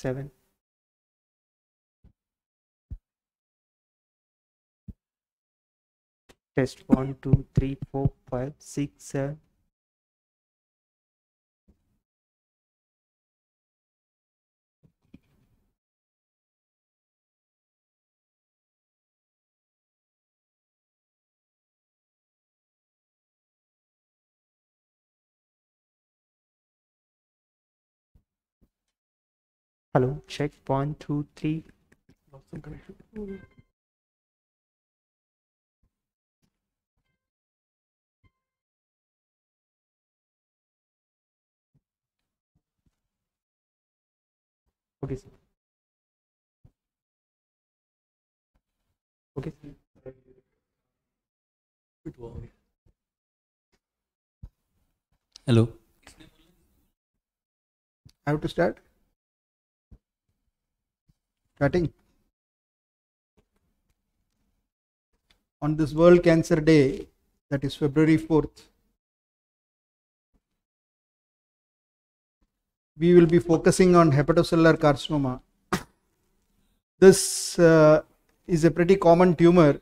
7 test 1 2 3 4 5 6 7 Hello, check one, two, three. Lost some connection. Okay, sir. Okay, sir. Hello. I have to start cutting. On this World Cancer Day, that is February 4th, we will be focusing on hepatocellular carcinoma. This uh, is a pretty common tumor,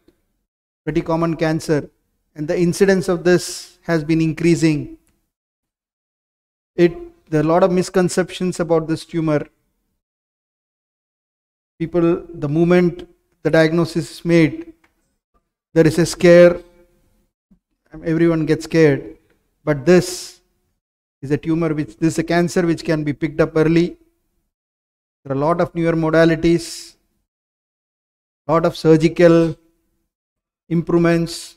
pretty common cancer, and the incidence of this has been increasing. It there are a lot of misconceptions about this tumor people, the moment the diagnosis is made, there is a scare, everyone gets scared. But this is a tumor which, this is a cancer which can be picked up early. There are a lot of newer modalities, lot of surgical improvements,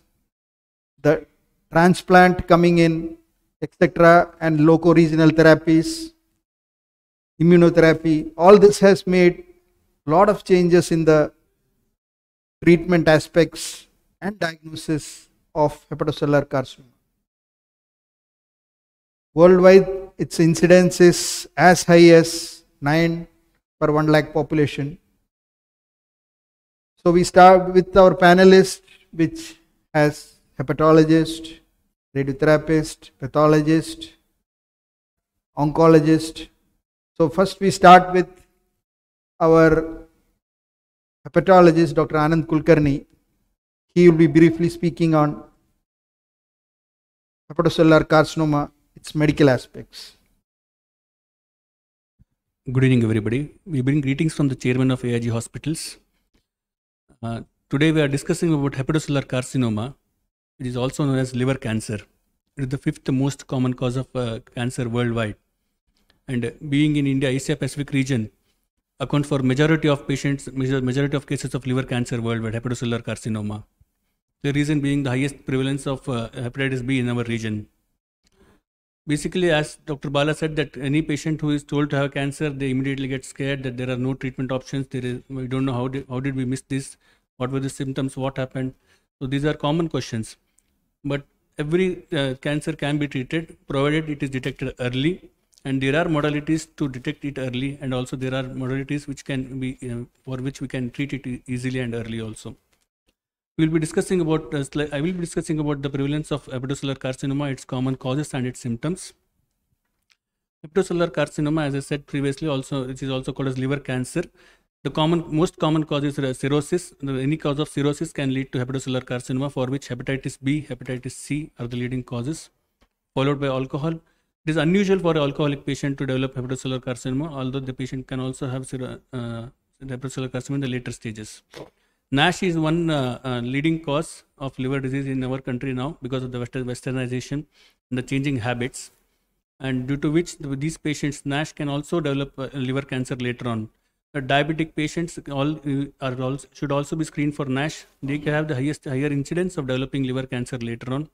the transplant coming in, etc., and loco-regional therapies, immunotherapy. All this has made lot of changes in the treatment aspects and diagnosis of hepatocellular carcinoma. Worldwide, its incidence is as high as 9 per 1 lakh population. So we start with our panelist, which has hepatologist, radiotherapist, pathologist, oncologist. So first we start with our hepatologist, Dr. Anand Kulkarni, he will be briefly speaking on hepatocellular carcinoma, its medical aspects. Good evening, everybody. We bring greetings from the chairman of AIG Hospitals. Uh, today, we are discussing about hepatocellular carcinoma. It is also known as liver cancer. It is the fifth most common cause of uh, cancer worldwide. And being in India, Asia Pacific region, account for majority of patients, majority of cases of liver cancer worldwide, hepatocellular carcinoma. The reason being the highest prevalence of uh, hepatitis B in our region. Basically, as Dr. Bala said, that any patient who is told to have cancer, they immediately get scared that there are no treatment options. There is, we don't know how did, how did we miss this? What were the symptoms? What happened? So these are common questions. But every uh, cancer can be treated provided it is detected early and there are modalities to detect it early and also there are modalities which can be you know, for which we can treat it easily and early also we'll be discussing about uh, i will be discussing about the prevalence of hepatocellular carcinoma its common causes and its symptoms hepatocellular carcinoma as i said previously also which is also called as liver cancer the common most common cause is uh, cirrhosis any cause of cirrhosis can lead to hepatocellular carcinoma for which hepatitis b hepatitis c are the leading causes followed by alcohol it is unusual for an alcoholic patient to develop hepatocellular carcinoma, although the patient can also have uh, hepatocellular carcinoma in the later stages. NASH is one uh, uh, leading cause of liver disease in our country now because of the westernization and the changing habits, and due to which these patients NASH can also develop uh, liver cancer later on. diabetic patients all uh, are should also be screened for NASH. They can have the highest higher incidence of developing liver cancer later on.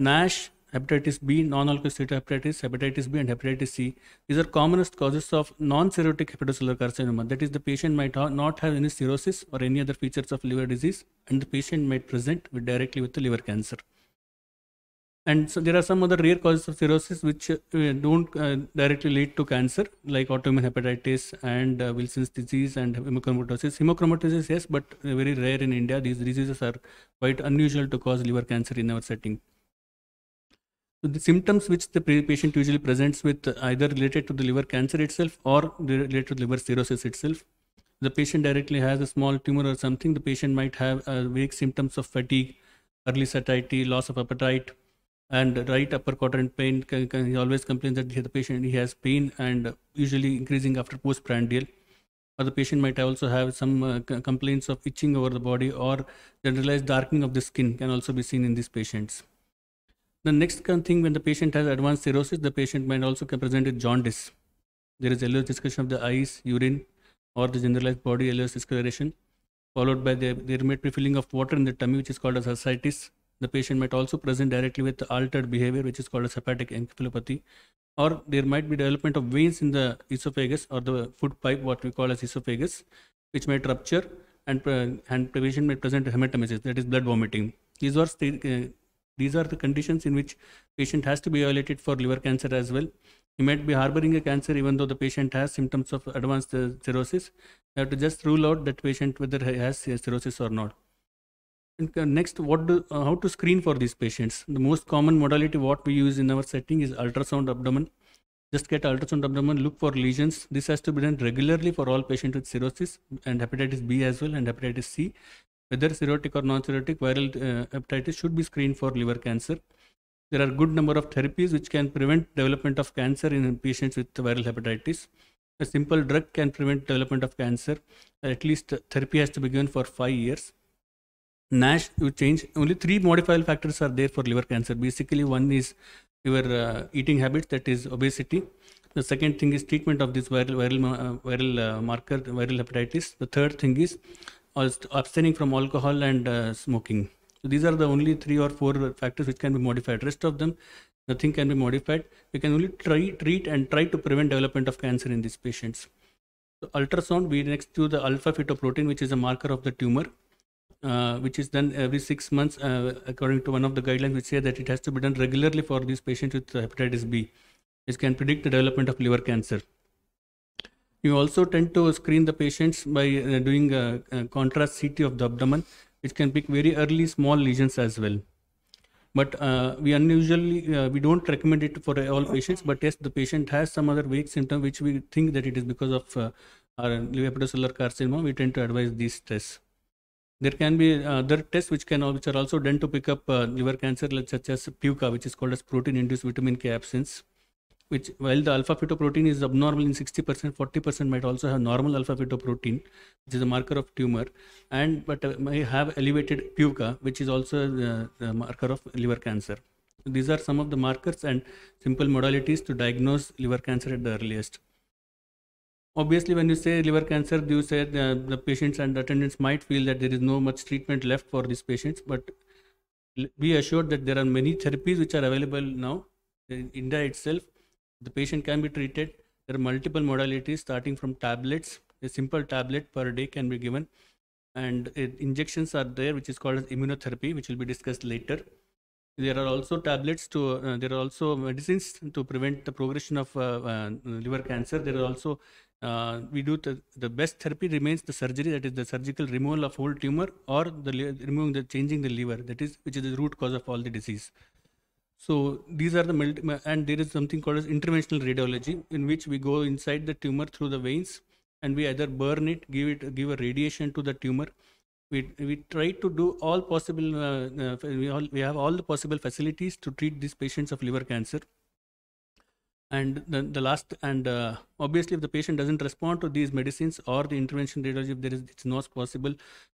NASH hepatitis B, non-alcoholic steatohepatitis, hepatitis B, and hepatitis C. These are commonest causes of non-cirrhotic hepatocellular carcinoma. That is, the patient might ha not have any cirrhosis or any other features of liver disease, and the patient might present with directly with the liver cancer. And so there are some other rare causes of cirrhosis which uh, don't uh, directly lead to cancer, like autoimmune hepatitis and uh, Wilson's disease and hemochromatosis. Hemochromatosis, yes, but very rare in India. These diseases are quite unusual to cause liver cancer in our setting. So the symptoms which the patient usually presents with either related to the liver cancer itself or related to liver cirrhosis itself. The patient directly has a small tumor or something. The patient might have uh, vague symptoms of fatigue, early satiety, loss of appetite, and right upper quadrant pain. Can, can, he always complains that the patient he has pain and usually increasing after postprandial. Or the patient might also have some uh, complaints of itching over the body or generalized darkening of the skin can also be seen in these patients. The next thing when the patient has advanced cirrhosis, the patient might also present with jaundice. There is yellow discoloration of the eyes, urine, or the generalized body yellow discoloration, followed by the, there might be filling of water in the tummy, which is called as ascites. The patient might also present directly with altered behavior, which is called as hepatic encephalopathy, or there might be development of veins in the esophagus or the food pipe, what we call as esophagus, which might rupture, and uh, and patient may present hematemesis, that is blood vomiting. These are uh, these are the conditions in which patient has to be evaluated for liver cancer as well. He might be harboring a cancer even though the patient has symptoms of advanced uh, cirrhosis. You have to just rule out that patient whether he has uh, cirrhosis or not. And uh, next, what do, uh, how to screen for these patients? The most common modality what we use in our setting is ultrasound abdomen. Just get ultrasound abdomen, look for lesions. This has to be done regularly for all patients with cirrhosis and hepatitis B as well and hepatitis C whether cirrhotic or non-cirrhotic viral uh, hepatitis should be screened for liver cancer. There are good number of therapies which can prevent development of cancer in patients with viral hepatitis. A simple drug can prevent development of cancer. At least uh, therapy has to be given for five years. NASH you change only three modifiable factors are there for liver cancer. Basically, one is your uh, eating habits, that is obesity. The second thing is treatment of this viral viral uh, viral uh, marker, viral hepatitis. The third thing is abstaining from alcohol and uh, smoking. So these are the only three or four factors which can be modified. Rest of them, nothing can be modified. We can only try, treat and try to prevent development of cancer in these patients. So ultrasound, we next to the alpha fetoprotein, which is a marker of the tumor. Uh, which is done every six months, uh, according to one of the guidelines, which say that it has to be done regularly for these patients with hepatitis B, which can predict the development of liver cancer. You also tend to screen the patients by uh, doing a, a contrast CT of the abdomen, which can pick very early small lesions as well but uh, we unusually uh, we don't recommend it for all patients but yes the patient has some other vague symptom which we think that it is because of uh, our hepatocellular carcinoma we tend to advise these tests there can be uh, other tests which can which are also done to pick up uh, liver cancer such as puca which is called as protein induced vitamin k absence which while the alpha fetoprotein is abnormal in 60%, 40% might also have normal alpha fetoprotein, which is a marker of tumor, and but uh, may have elevated PUVCA, which is also the, uh, the marker of liver cancer. these are some of the markers and simple modalities to diagnose liver cancer at the earliest. Obviously, when you say liver cancer, you said uh, the patients and attendants might feel that there is no much treatment left for these patients, but be assured that there are many therapies which are available now uh, in India itself the patient can be treated. There are multiple modalities starting from tablets. A simple tablet per day can be given. And uh, injections are there, which is called as immunotherapy, which will be discussed later. There are also tablets to, uh, there are also medicines to prevent the progression of uh, uh, liver cancer. There are also, uh, we do th the best therapy remains the surgery, that is the surgical removal of whole tumor or the removing the changing the liver, that is, which is the root cause of all the disease. So these are the multi- and there is something called as interventional radiology in which we go inside the tumor through the veins and we either burn it, give it, give a radiation to the tumor. We we try to do all possible. Uh, uh, we all we have all the possible facilities to treat these patients of liver cancer. And the, the last and uh, obviously, if the patient doesn't respond to these medicines or the intervention radiology, if there is it's not possible.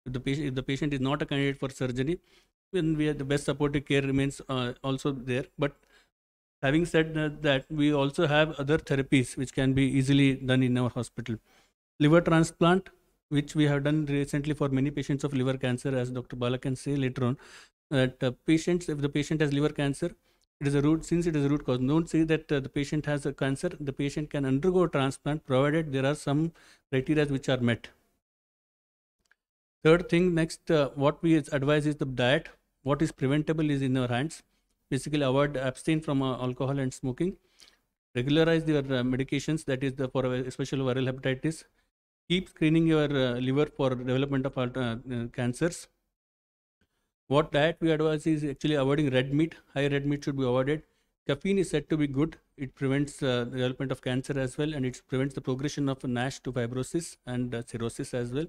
If the patient if the patient is not a candidate for surgery, when we are the best supportive care remains uh, also there but having said that we also have other therapies which can be easily done in our hospital liver transplant which we have done recently for many patients of liver cancer as dr bala can say later on that uh, patients if the patient has liver cancer it is a root since it is a root cause don't say that uh, the patient has a cancer the patient can undergo transplant provided there are some criteria which are met third thing next uh, what we advise is the diet what is preventable is in your hands basically avoid abstain from uh, alcohol and smoking regularize your uh, medications that is the for uh, especially viral hepatitis keep screening your uh, liver for development of uh, cancers what diet we advise is actually avoiding red meat high red meat should be avoided caffeine is said to be good it prevents uh, development of cancer as well and it prevents the progression of nash to fibrosis and uh, cirrhosis as well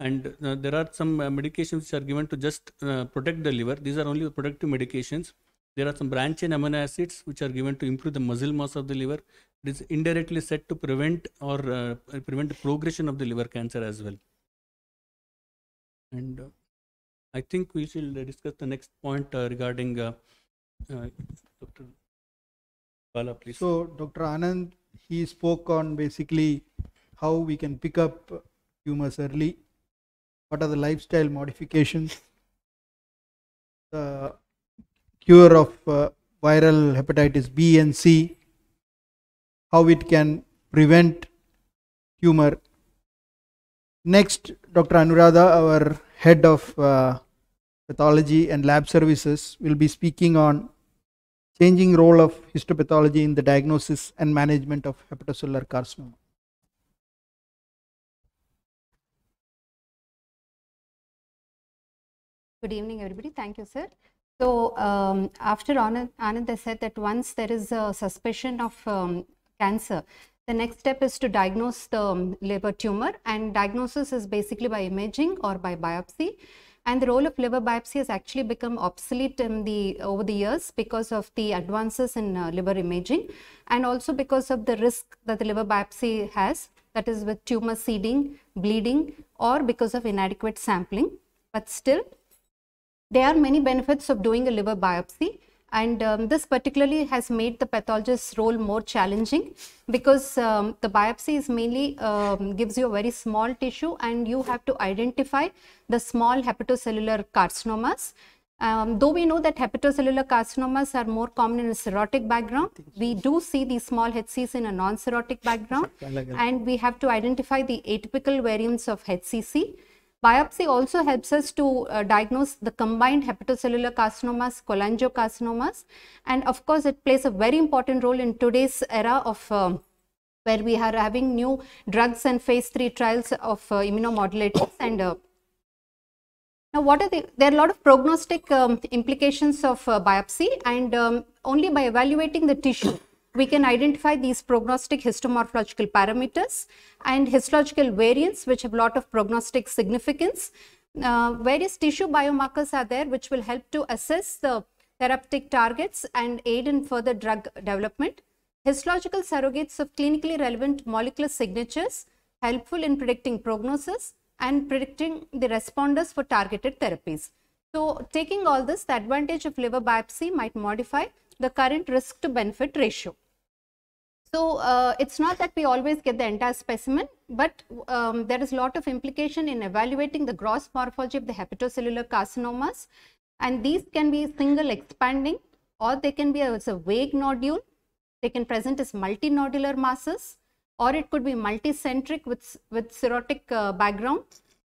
and uh, there are some uh, medications which are given to just uh, protect the liver these are only protective medications there are some branch chain amino acids which are given to improve the muscle mass of the liver it is indirectly said to prevent or uh, prevent the progression of the liver cancer as well and uh, i think we shall discuss the next point uh, regarding dr bala please so dr anand he spoke on basically how we can pick up tumors early what are the lifestyle modifications, the cure of uh, viral hepatitis B and C, how it can prevent tumor. Next, Dr. Anuradha, our head of uh, pathology and lab services, will be speaking on changing role of histopathology in the diagnosis and management of hepatocellular carcinoma. Good evening, everybody. Thank you, sir. So um, after Anand, said that once there is a suspicion of um, cancer, the next step is to diagnose the um, liver tumor and diagnosis is basically by imaging or by biopsy. And the role of liver biopsy has actually become obsolete in the over the years because of the advances in uh, liver imaging and also because of the risk that the liver biopsy has that is with tumor seeding, bleeding or because of inadequate sampling. But still there are many benefits of doing a liver biopsy and um, this particularly has made the pathologist's role more challenging because um, the biopsy is mainly um, gives you a very small tissue and you have to identify the small hepatocellular carcinomas. Um, though we know that hepatocellular carcinomas are more common in a cirrhotic background, we do see these small HCs in a non-cirrhotic background and we have to identify the atypical variants of HCC Biopsy also helps us to uh, diagnose the combined hepatocellular carcinomas, cholangiocarcinomas and of course it plays a very important role in today's era of uh, where we are having new drugs and phase 3 trials of uh, immunomodulators and uh, now what are the, there are a lot of prognostic um, implications of uh, biopsy and um, only by evaluating the tissue we can identify these prognostic histomorphological parameters and histological variants which have a lot of prognostic significance. Uh, various tissue biomarkers are there which will help to assess the therapeutic targets and aid in further drug development. Histological surrogates of clinically relevant molecular signatures helpful in predicting prognosis and predicting the responders for targeted therapies. So taking all this, the advantage of liver biopsy might modify the current risk to benefit ratio. So uh, it's not that we always get the entire specimen, but um, there is a lot of implication in evaluating the gross morphology of the hepatocellular carcinomas. And these can be single expanding or they can be as a vague nodule. They can present as multinodular masses or it could be multicentric with, with cirrhotic uh, background.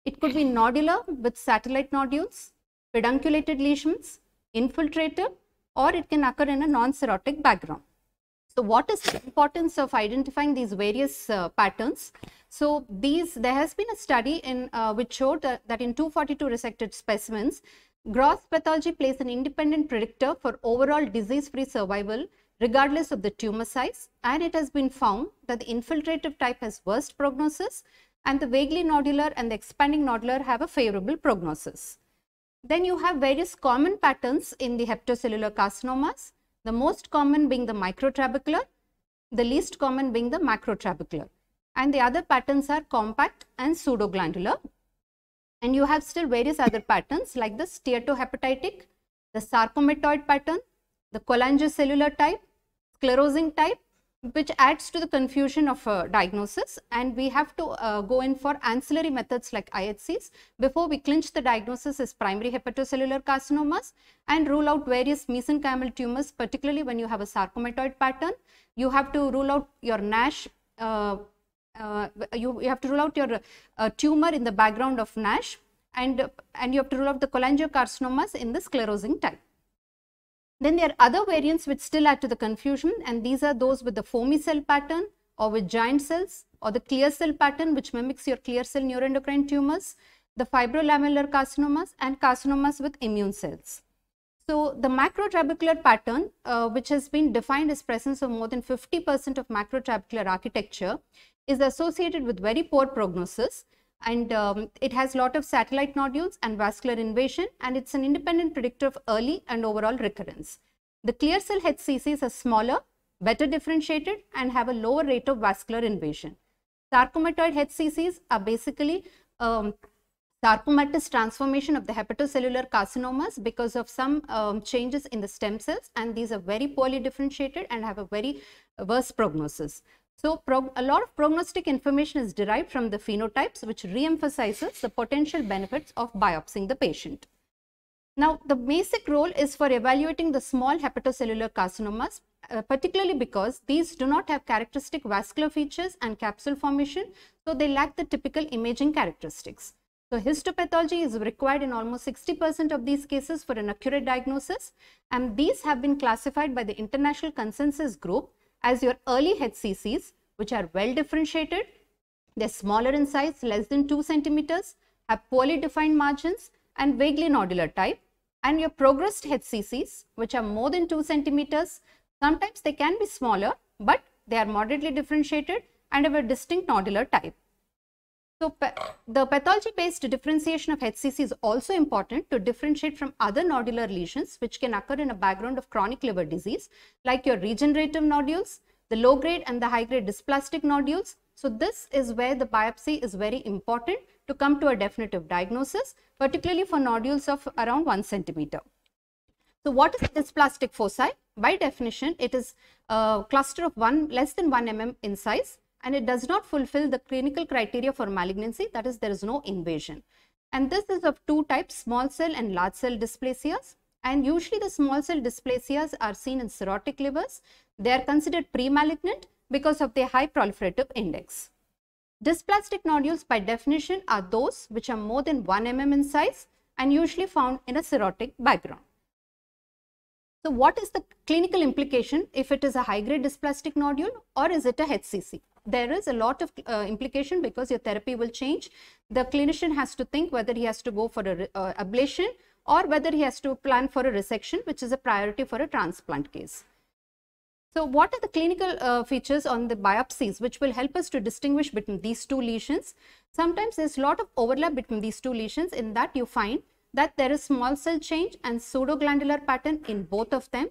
It could be nodular with satellite nodules, pedunculated lesions, infiltrative, or it can occur in a non-cirrhotic background. So what is the importance of identifying these various uh, patterns? So these, there has been a study in uh, which showed that, that in 242 resected specimens, gross pathology plays an independent predictor for overall disease-free survival regardless of the tumor size and it has been found that the infiltrative type has worst prognosis and the vaguely nodular and the expanding nodular have a favorable prognosis. Then you have various common patterns in the hepatocellular carcinomas the most common being the microtrabecular, the least common being the macrotrabecular. And the other patterns are compact and pseudoglandular. And you have still various other patterns like the steatohepatitic, the sarcomatoid pattern, the cholangiocellular type, sclerosing type, which adds to the confusion of diagnosis and we have to uh, go in for ancillary methods like IHCs before we clinch the diagnosis as primary hepatocellular carcinomas and rule out various mesenchymal tumors particularly when you have a sarcomatoid pattern. You have to rule out your NASH, uh, uh you, you, have to rule out your uh, tumor in the background of NASH and, and you have to rule out the cholangiocarcinomas in the sclerosing type. Then there are other variants which still add to the confusion and these are those with the foamy cell pattern or with giant cells or the clear cell pattern which mimics your clear cell neuroendocrine tumors, the fibrolamellar carcinomas and carcinomas with immune cells. So the macrotrabecular pattern uh, which has been defined as presence of more than 50% of macrotrabecular architecture is associated with very poor prognosis and um, it has lot of satellite nodules and vascular invasion and it's an independent predictor of early and overall recurrence. The clear cell HCCs are smaller, better differentiated and have a lower rate of vascular invasion. Sarcomatoid HCCs are basically um, sarcomatous transformation of the hepatocellular carcinomas because of some um, changes in the stem cells and these are very poorly differentiated and have a very uh, worse prognosis. So a lot of prognostic information is derived from the phenotypes which re-emphasizes the potential benefits of biopsying the patient. Now the basic role is for evaluating the small hepatocellular carcinomas uh, particularly because these do not have characteristic vascular features and capsule formation so they lack the typical imaging characteristics. So histopathology is required in almost 60% of these cases for an accurate diagnosis and these have been classified by the international consensus group as your early HCCs, which are well differentiated, they're smaller in size, less than 2 centimeters, have poorly defined margins and vaguely nodular type. And your progressed HCCs, which are more than 2 centimeters, sometimes they can be smaller, but they are moderately differentiated and have a distinct nodular type. So the pathology-based differentiation of HCC is also important to differentiate from other nodular lesions which can occur in a background of chronic liver disease like your regenerative nodules, the low-grade and the high-grade dysplastic nodules. So this is where the biopsy is very important to come to a definitive diagnosis, particularly for nodules of around 1 centimeter. So what is dysplastic foci? By definition, it is a cluster of one less than 1 mm in size and it does not fulfill the clinical criteria for malignancy, that is, there is no invasion. And this is of two types, small cell and large cell dysplasias. And usually the small cell dysplasias are seen in cirrhotic livers. They are considered pre-malignant because of their high proliferative index. Dysplastic nodules by definition are those which are more than 1 mm in size and usually found in a cirrhotic background. So what is the clinical implication if it is a high-grade dysplastic nodule or is it a HCC? there is a lot of uh, implication because your therapy will change. The clinician has to think whether he has to go for a uh, ablation or whether he has to plan for a resection, which is a priority for a transplant case. So what are the clinical uh, features on the biopsies which will help us to distinguish between these two lesions? Sometimes there's a lot of overlap between these two lesions in that you find that there is small cell change and pseudoglandular pattern in both of them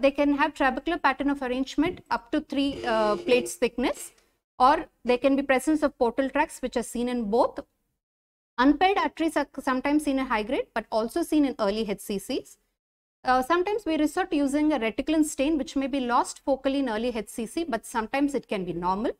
they can have trabecular pattern of arrangement up to 3 uh, plates thickness or there can be presence of portal tracts which are seen in both. Unpaired arteries are sometimes seen in high grade but also seen in early HCCs. Uh, sometimes we resort using a reticulin stain which may be lost focally in early HCC but sometimes it can be normal.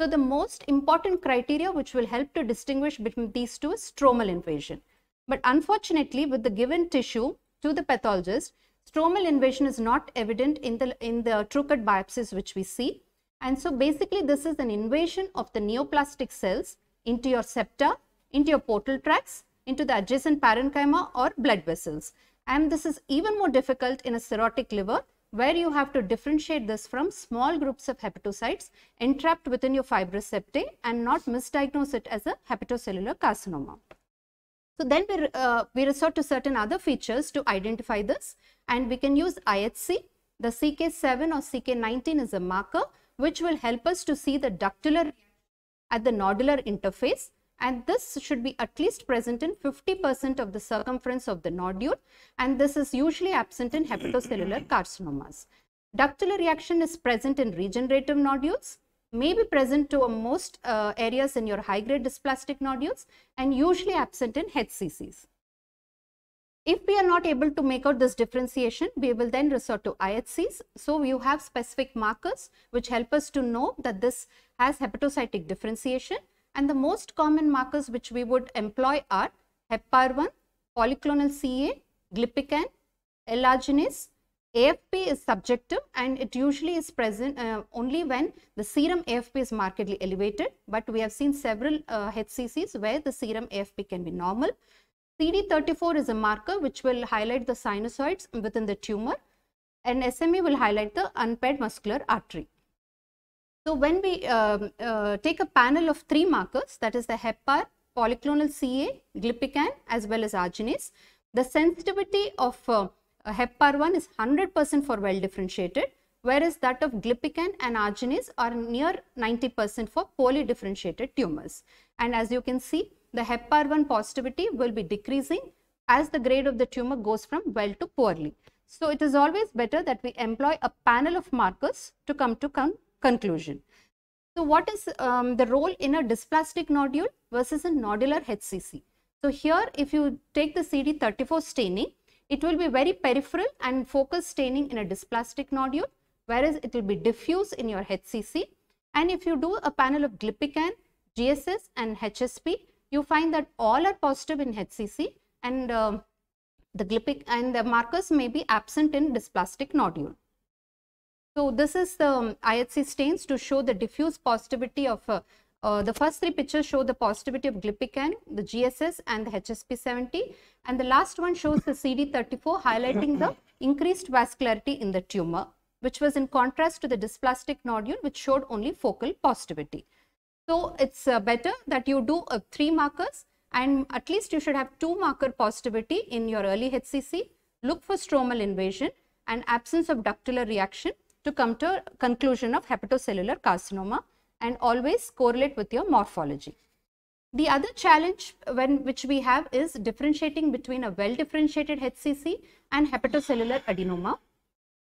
So the most important criteria which will help to distinguish between these two is stromal invasion. But unfortunately with the given tissue to the pathologist, Stromal invasion is not evident in the, in the trochoid biopsies which we see. And so basically this is an invasion of the neoplastic cells into your septa, into your portal tracts, into the adjacent parenchyma or blood vessels. And this is even more difficult in a cirrhotic liver where you have to differentiate this from small groups of hepatocytes entrapped within your fibrous septae and not misdiagnose it as a hepatocellular carcinoma. So then we, uh, we resort to certain other features to identify this and we can use IHC. The CK7 or CK19 is a marker which will help us to see the ductular at the nodular interface and this should be at least present in 50% of the circumference of the nodule and this is usually absent in hepatocellular carcinomas. Ductular reaction is present in regenerative nodules, may be present to most uh, areas in your high-grade dysplastic nodules and usually absent in HCCs. If we are not able to make out this differentiation, we will then resort to IHCs. So you have specific markers which help us to know that this has hepatocytic differentiation. And the most common markers which we would employ are HEPAR1, polyclonal CA, glypican, l AFP is subjective and it usually is present uh, only when the serum AFP is markedly elevated but we have seen several uh, HCCs where the serum AFP can be normal. CD34 is a marker which will highlight the sinusoids within the tumor and SME will highlight the unpaired muscular artery. So when we um, uh, take a panel of three markers that is the HEPAR, polyclonal CA, glypican as well as arginase, the sensitivity of uh, uh, heparin is 100% for well differentiated whereas that of glypican and arginase are near 90% for poorly differentiated tumors. And as you can see, the heparin positivity will be decreasing as the grade of the tumor goes from well to poorly. So it is always better that we employ a panel of markers to come to con conclusion. So what is um, the role in a dysplastic nodule versus a nodular HCC? So here if you take the CD34 staining, it will be very peripheral and focus staining in a dysplastic nodule, whereas it will be diffuse in your HCC. And if you do a panel of Glypican, GSS and HSP, you find that all are positive in HCC and uh, the Glypic and the markers may be absent in dysplastic nodule. So this is the um, IHC stains to show the diffuse positivity of uh, uh, the first three pictures show the positivity of glipican, the GSS and the HSP70 and the last one shows the CD34 highlighting the increased vascularity in the tumor which was in contrast to the dysplastic nodule which showed only focal positivity. So it's uh, better that you do uh, three markers and at least you should have two marker positivity in your early HCC, look for stromal invasion and absence of ductular reaction to come to a conclusion of hepatocellular carcinoma and always correlate with your morphology. The other challenge when, which we have is differentiating between a well differentiated HCC and hepatocellular adenoma,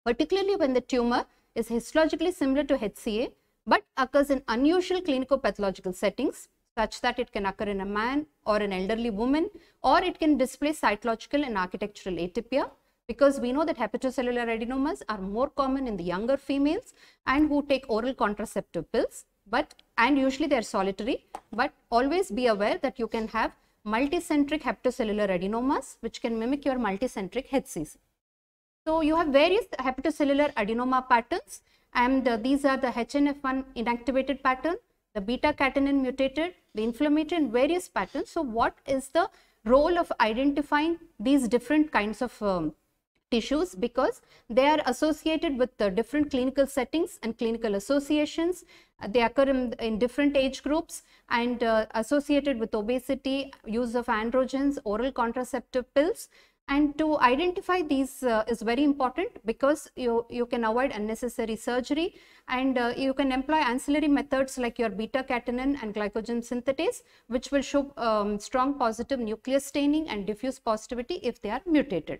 particularly when the tumor is histologically similar to HCA but occurs in unusual clinical pathological settings such that it can occur in a man or an elderly woman or it can display cytological and architectural atypia because we know that hepatocellular adenomas are more common in the younger females and who take oral contraceptive pills but and usually they are solitary but always be aware that you can have multicentric hepatocellular adenomas which can mimic your multicentric HCC. So you have various hepatocellular adenoma patterns and uh, these are the HNF1 inactivated pattern, the beta catenin mutated, the inflammatory and various patterns. So what is the role of identifying these different kinds of um, tissues because they are associated with the uh, different clinical settings and clinical associations they occur in, in different age groups and uh, associated with obesity, use of androgens, oral contraceptive pills. And to identify these uh, is very important because you, you can avoid unnecessary surgery and uh, you can employ ancillary methods like your beta catenin and glycogen synthetase, which will show um, strong positive nuclear staining and diffuse positivity if they are mutated.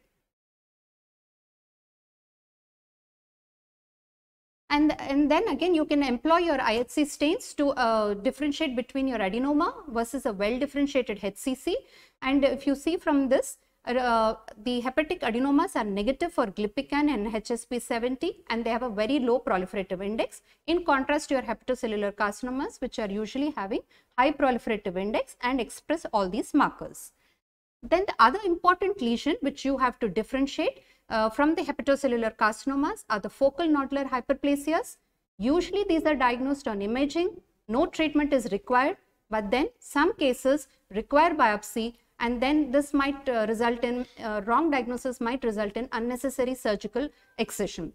And, and then again, you can employ your IHC stains to uh, differentiate between your adenoma versus a well-differentiated HCC. And if you see from this, uh, the hepatic adenomas are negative for glypican and HSP70 and they have a very low proliferative index in contrast to your hepatocellular carcinomas which are usually having high proliferative index and express all these markers. Then the other important lesion which you have to differentiate uh, from the hepatocellular carcinomas are the focal nodular hyperplasias. Usually these are diagnosed on imaging, no treatment is required, but then some cases require biopsy and then this might uh, result in uh, wrong diagnosis might result in unnecessary surgical excision.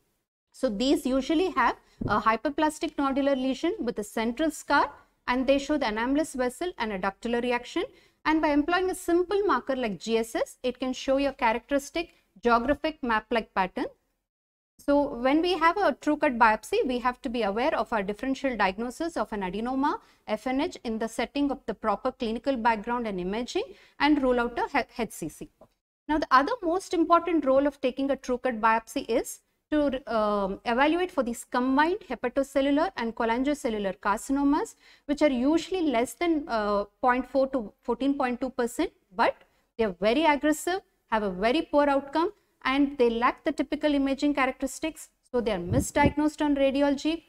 So these usually have a hyperplastic nodular lesion with a central scar and they show the anomalous vessel and a ductular reaction and by employing a simple marker like GSS, it can show your characteristic geographic map-like pattern. So when we have a true cut biopsy, we have to be aware of our differential diagnosis of an adenoma, FNH in the setting of the proper clinical background and imaging and rule out a HCC. Now the other most important role of taking a true cut biopsy is to um, evaluate for these combined hepatocellular and cholangiocellular carcinomas which are usually less than uh, 0.4 to 14.2 percent but they are very aggressive have a very poor outcome and they lack the typical imaging characteristics. So they are misdiagnosed on radiology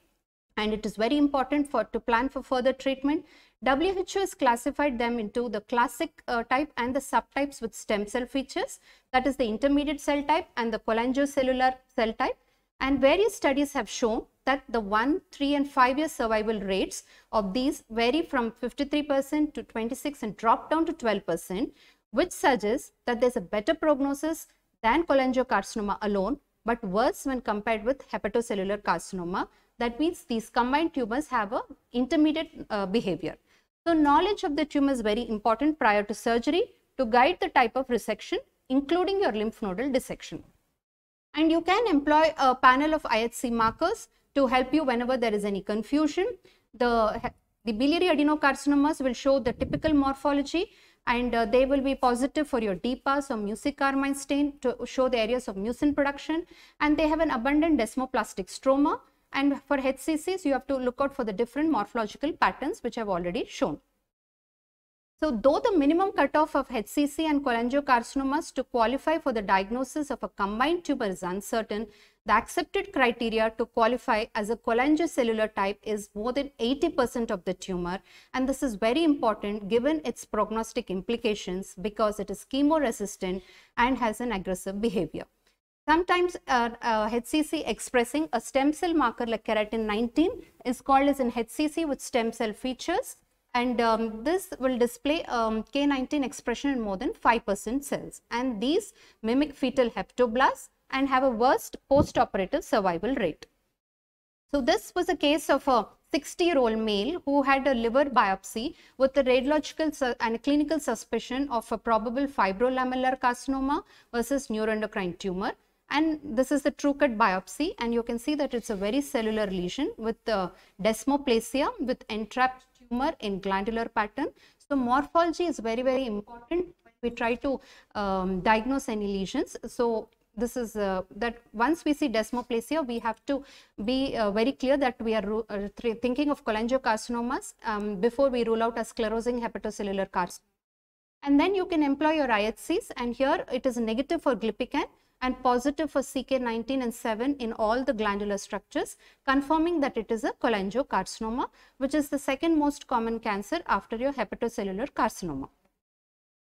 and it is very important for to plan for further treatment. WHO has classified them into the classic uh, type and the subtypes with stem cell features that is the intermediate cell type and the cholangiocellular cell type and various studies have shown that the 1, 3 and 5 year survival rates of these vary from 53% to 26 and drop down to 12% which suggests that there's a better prognosis than cholangiocarcinoma alone, but worse when compared with hepatocellular carcinoma. That means these combined tumors have a intermediate uh, behavior. So knowledge of the tumor is very important prior to surgery to guide the type of resection, including your lymph nodal dissection. And you can employ a panel of IHC markers to help you whenever there is any confusion. The, the biliary adenocarcinomas will show the typical morphology and uh, they will be positive for your DPAS or music carmine stain to show the areas of mucin production and they have an abundant desmoplastic stroma and for HCCs you have to look out for the different morphological patterns which I have already shown. So though the minimum cutoff of HCC and cholangiocarcinomas to qualify for the diagnosis of a combined tumor is uncertain, the accepted criteria to qualify as a cholangiocellular type is more than 80% of the tumor and this is very important given its prognostic implications because it is chemo-resistant and has an aggressive behavior. Sometimes uh, uh, HCC expressing a stem cell marker like keratin 19 is called as an HCC with stem cell features and um, this will display um, K19 expression in more than 5% cells and these mimic fetal heptoblasts and have a worst postoperative survival rate. So this was a case of a 60-year-old male who had a liver biopsy with a radiological and a clinical suspicion of a probable fibrolamellar carcinoma versus neuroendocrine tumor. And this is the true cut biopsy and you can see that it's a very cellular lesion with the uh, desmoplasia with entrapped tumor in glandular pattern. So morphology is very, very important we try to um, diagnose any lesions. So this is uh, that once we see desmoplasia, we have to be uh, very clear that we are uh, thinking of cholangiocarcinomas um, before we rule out a sclerosing hepatocellular carcinoma. And then you can employ your IHCs and here it is negative for glypican and positive for CK19 and 7 in all the glandular structures, confirming that it is a cholangiocarcinoma, which is the second most common cancer after your hepatocellular carcinoma.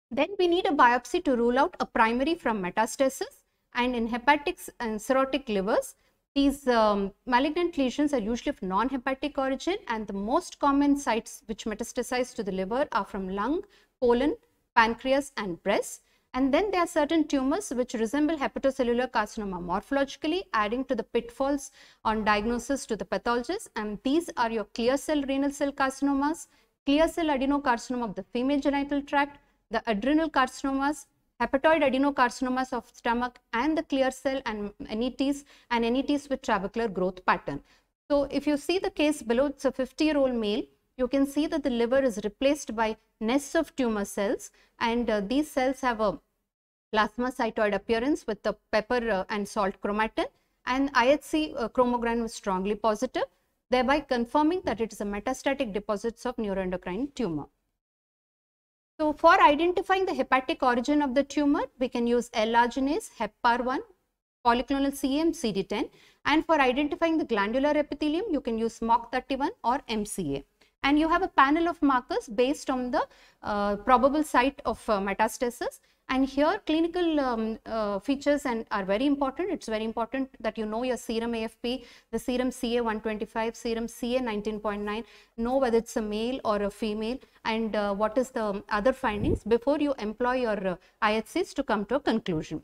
Then we need a biopsy to rule out a primary from metastasis and in hepatic and cirrhotic livers, these um, malignant lesions are usually of non-hepatic origin and the most common sites which metastasize to the liver are from lung, colon, pancreas and breast. And then there are certain tumors which resemble hepatocellular carcinoma morphologically, adding to the pitfalls on diagnosis to the pathologist. And these are your clear cell renal cell carcinomas, clear cell adenocarcinoma of the female genital tract, the adrenal carcinomas, hepatoid adenocarcinomas of stomach and the clear cell and NETs and NETs with trabecular growth pattern. So if you see the case below, it's a 50 year old male, you can see that the liver is replaced by nests of tumor cells and uh, these cells have a plasmacytoid appearance with the pepper uh, and salt chromatin and IHC uh, chromogram was strongly positive, thereby confirming that it is a metastatic deposits of neuroendocrine tumor. So, for identifying the hepatic origin of the tumor, we can use L-arginase, HEPAR1, polyclonal CM, CD10 and for identifying the glandular epithelium, you can use MOC31 or MCA. And you have a panel of markers based on the uh, probable site of uh, metastasis and here clinical um, uh, features and are very important. It's very important that you know your serum AFP, the serum CA125, serum CA19.9, know whether it's a male or a female and uh, what is the um, other findings before you employ your uh, IHCs to come to a conclusion.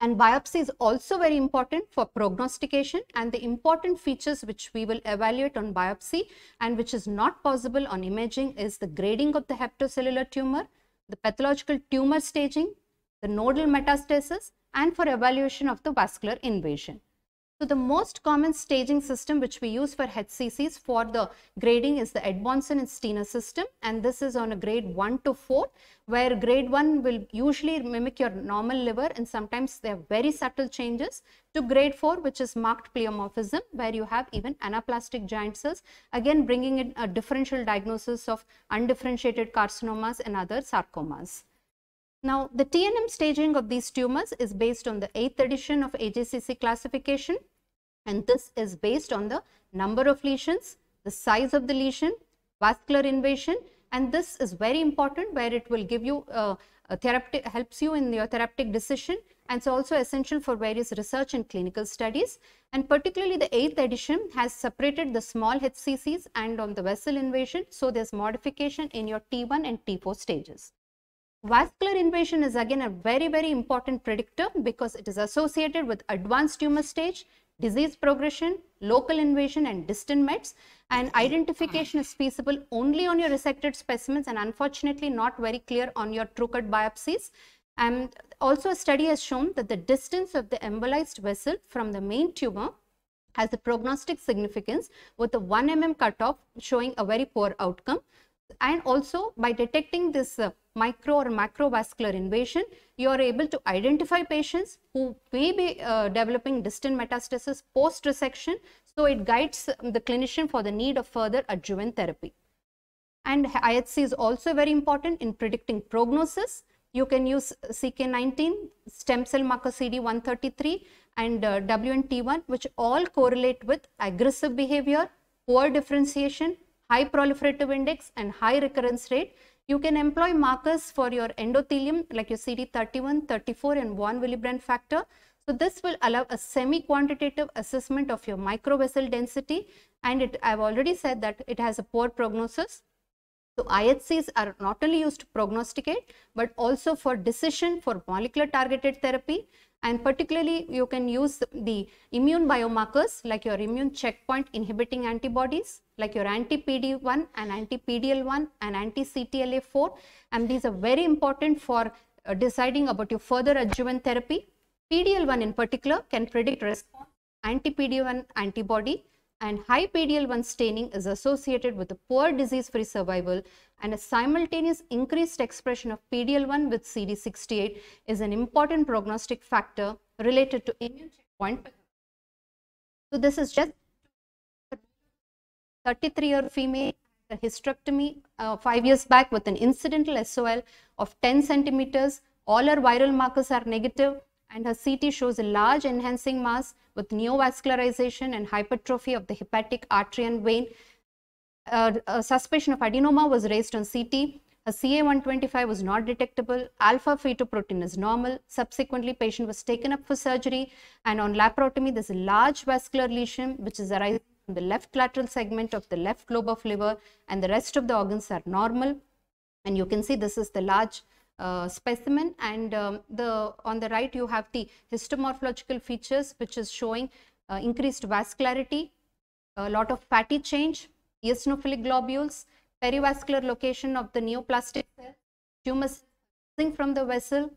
And biopsy is also very important for prognostication and the important features which we will evaluate on biopsy and which is not possible on imaging is the grading of the hepatocellular tumor, the pathological tumor staging, the nodal metastasis and for evaluation of the vascular invasion. So the most common staging system which we use for HCCs for the grading is the Edmondson and Steiner system and this is on a grade 1 to 4 where grade 1 will usually mimic your normal liver and sometimes they have very subtle changes to grade 4 which is marked pleomorphism where you have even anaplastic giant cells again bringing in a differential diagnosis of undifferentiated carcinomas and other sarcomas. Now, the TNM staging of these tumors is based on the 8th edition of AJCC classification and this is based on the number of lesions, the size of the lesion, vascular invasion and this is very important where it will give you uh, a therapeutic, helps you in your therapeutic decision and it's also essential for various research and clinical studies and particularly the 8th edition has separated the small HCCs and on the vessel invasion so there's modification in your T1 and T4 stages. Vascular invasion is again a very, very important predictor because it is associated with advanced tumor stage, disease progression, local invasion and distant mets and identification is feasible only on your resected specimens and unfortunately not very clear on your true cut biopsies. And also a study has shown that the distance of the embolized vessel from the main tumor has a prognostic significance with a 1 mm cutoff showing a very poor outcome. And also by detecting this uh, micro or macrovascular invasion, you are able to identify patients who may be uh, developing distant metastasis post resection. So, it guides the clinician for the need of further adjuvant therapy. And IHC is also very important in predicting prognosis. You can use CK19, stem cell marker CD133 and uh, WNT1 which all correlate with aggressive behavior, poor differentiation, high proliferative index and high recurrence rate you can employ markers for your endothelium like your CD31, 34 and von Willebrand factor. So this will allow a semi-quantitative assessment of your microvessel density and it, I've already said that it has a poor prognosis. So IHCs are not only used to prognosticate but also for decision for molecular targeted therapy and particularly you can use the immune biomarkers like your immune checkpoint inhibiting antibodies like your anti-PD1 and anti-PDL1 and anti-CTLA4 and these are very important for uh, deciding about your further adjuvant therapy. PDL1 in particular can predict response, anti-PD1 antibody and high PDL1 staining is associated with a poor disease-free survival and a simultaneous increased expression of PDL1 with CD68 is an important prognostic factor related to immune checkpoint. So this is just 33-year female a hysterectomy uh, 5 years back with an incidental SOL of 10 centimeters. All her viral markers are negative and her CT shows a large enhancing mass with neovascularization and hypertrophy of the hepatic artery and vein. Uh, a uh, suspicion of adenoma was raised on CT. A CA125 was not detectable. Alpha fetoprotein is normal. Subsequently, patient was taken up for surgery and on laparotomy, there's a large vascular lesion which is arising from the left lateral segment of the left lobe of liver and the rest of the organs are normal. And you can see this is the large uh, specimen and um, the on the right you have the histomorphological features which is showing uh, increased vascularity, a lot of fatty change, eosinophilic globules, perivascular location of the neoplastic cell, tumors from the vessel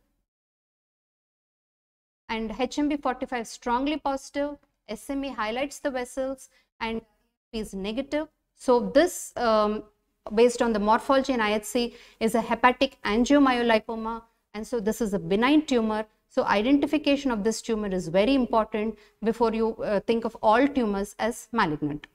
and HMB45 strongly positive, SME highlights the vessels and is negative. So this um, based on the morphology in IHC is a hepatic angiomyolipoma. And so this is a benign tumor. So identification of this tumor is very important before you uh, think of all tumors as malignant.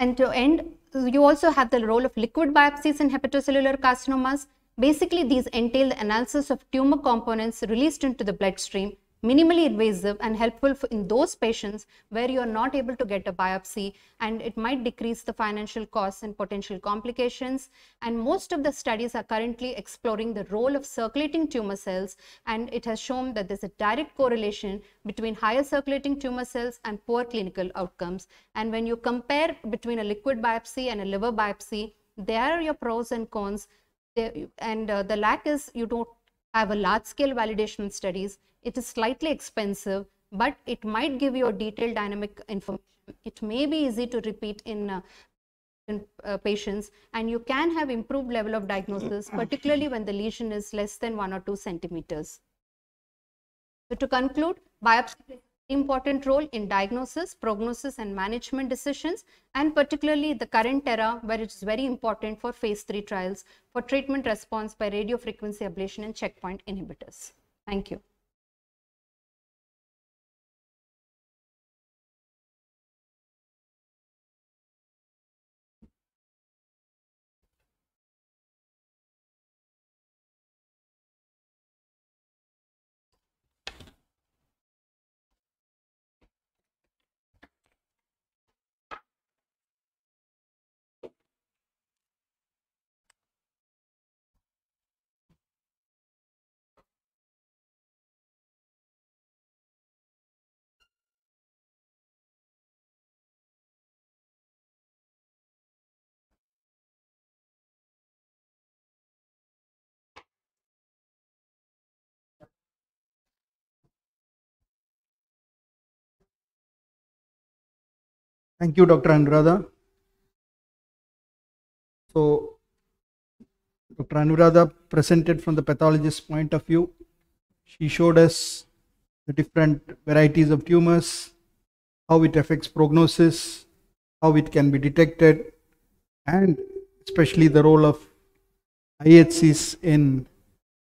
And to end, you also have the role of liquid biopsies in hepatocellular carcinomas. Basically, these entail the analysis of tumor components released into the bloodstream minimally invasive and helpful in those patients where you are not able to get a biopsy and it might decrease the financial costs and potential complications and most of the studies are currently exploring the role of circulating tumor cells and it has shown that there's a direct correlation between higher circulating tumor cells and poor clinical outcomes and when you compare between a liquid biopsy and a liver biopsy there are your pros and cons and uh, the lack is you don't have a large scale validation studies. It is slightly expensive, but it might give you a detailed dynamic information. It may be easy to repeat in, uh, in uh, patients and you can have improved level of diagnosis, particularly when the lesion is less than one or two centimeters. So to conclude, biopsy important role in diagnosis, prognosis and management decisions and particularly the current era where it is very important for phase 3 trials for treatment response by radiofrequency ablation and checkpoint inhibitors. Thank you. Thank you, Dr. Anuradha. So, Dr. Anuradha presented from the pathologist's point of view. She showed us the different varieties of tumors, how it affects prognosis, how it can be detected, and especially the role of IHCs in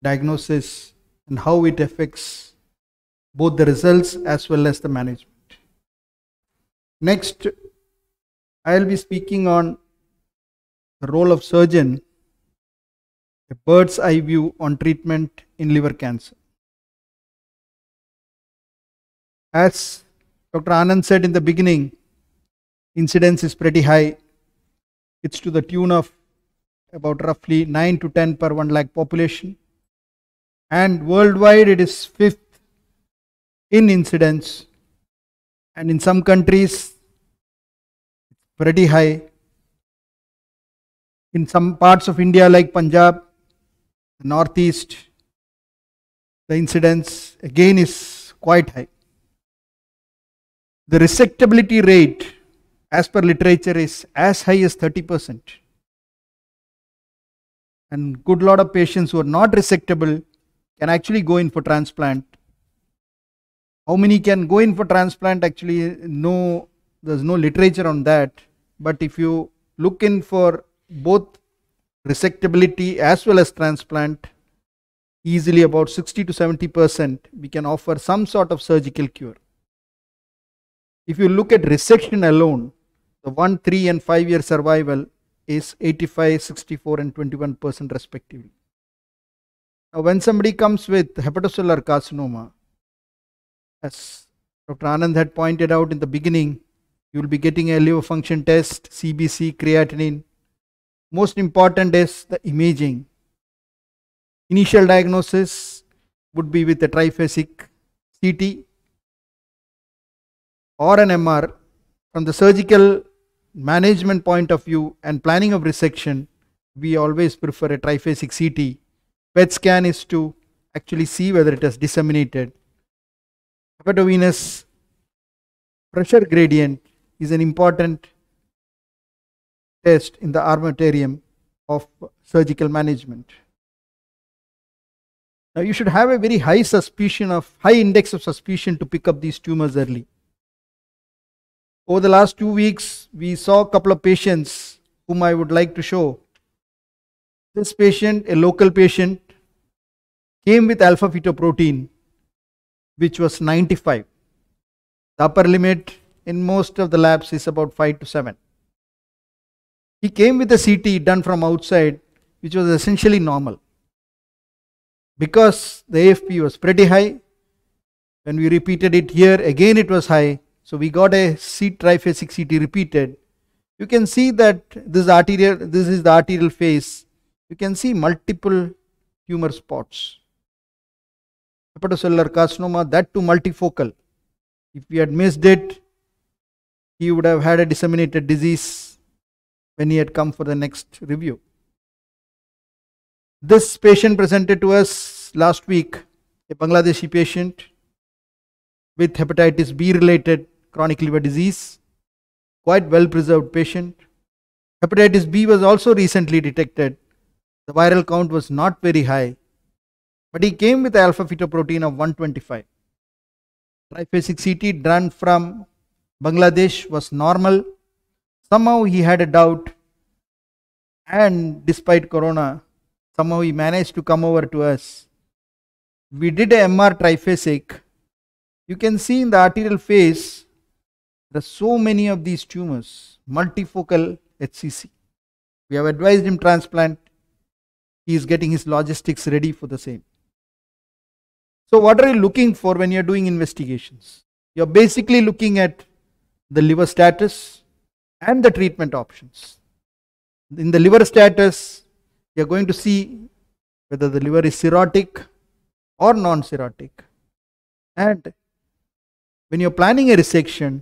diagnosis and how it affects both the results as well as the management. Next, I'll be speaking on the role of surgeon, a bird's eye view on treatment in liver cancer. As Dr. Anand said in the beginning, incidence is pretty high. It's to the tune of about roughly 9 to 10 per 1 lakh population. And worldwide, it is fifth in incidence. And in some countries, pretty high. In some parts of India like Punjab, northeast, the incidence again is quite high. The resectability rate as per literature is as high as 30%. And good lot of patients who are not resectable can actually go in for transplant. How many can go in for transplant actually no there's no literature on that but if you look in for both resectability as well as transplant easily about 60 to 70 percent we can offer some sort of surgical cure if you look at resection alone the 1 3 and 5 year survival is 85 64 and 21 percent respectively now when somebody comes with hepatocellular carcinoma as dr anand had pointed out in the beginning you will be getting a liver function test, CBC, creatinine. Most important is the imaging. Initial diagnosis would be with a triphasic CT or an MR. From the surgical management point of view and planning of resection, we always prefer a triphasic CT. PET scan is to actually see whether it has disseminated. Hepatovenous pressure gradient is an important test in the armamentarium of surgical management. Now you should have a very high suspicion of high index of suspicion to pick up these tumors early. Over the last two weeks, we saw a couple of patients whom I would like to show. This patient, a local patient, came with alpha fetoprotein, which was 95. The upper limit in most of the labs is about 5 to 7. He came with a CT done from outside, which was essentially normal. Because the AFP was pretty high, when we repeated it here, again it was high. So we got a C triphasic CT repeated. You can see that this arterial, this is the arterial phase. You can see multiple tumor spots. Hepatocellular carcinoma, that too multifocal. If we had missed it, he would have had a disseminated disease when he had come for the next review. This patient presented to us last week, a Bangladeshi patient with hepatitis B related chronic liver disease, quite well preserved patient. Hepatitis B was also recently detected. The viral count was not very high, but he came with alpha fetoprotein of 125. Triphasic CT done from Bangladesh was normal. Somehow he had a doubt. And despite Corona, somehow he managed to come over to us. We did a MR triphasic. You can see in the arterial phase, there are so many of these tumors, multifocal HCC. We have advised him transplant. He is getting his logistics ready for the same. So, what are you looking for when you're doing investigations? You're basically looking at the liver status and the treatment options. In the liver status, you're going to see whether the liver is cirrhotic or non-cirrhotic. And when you're planning a resection,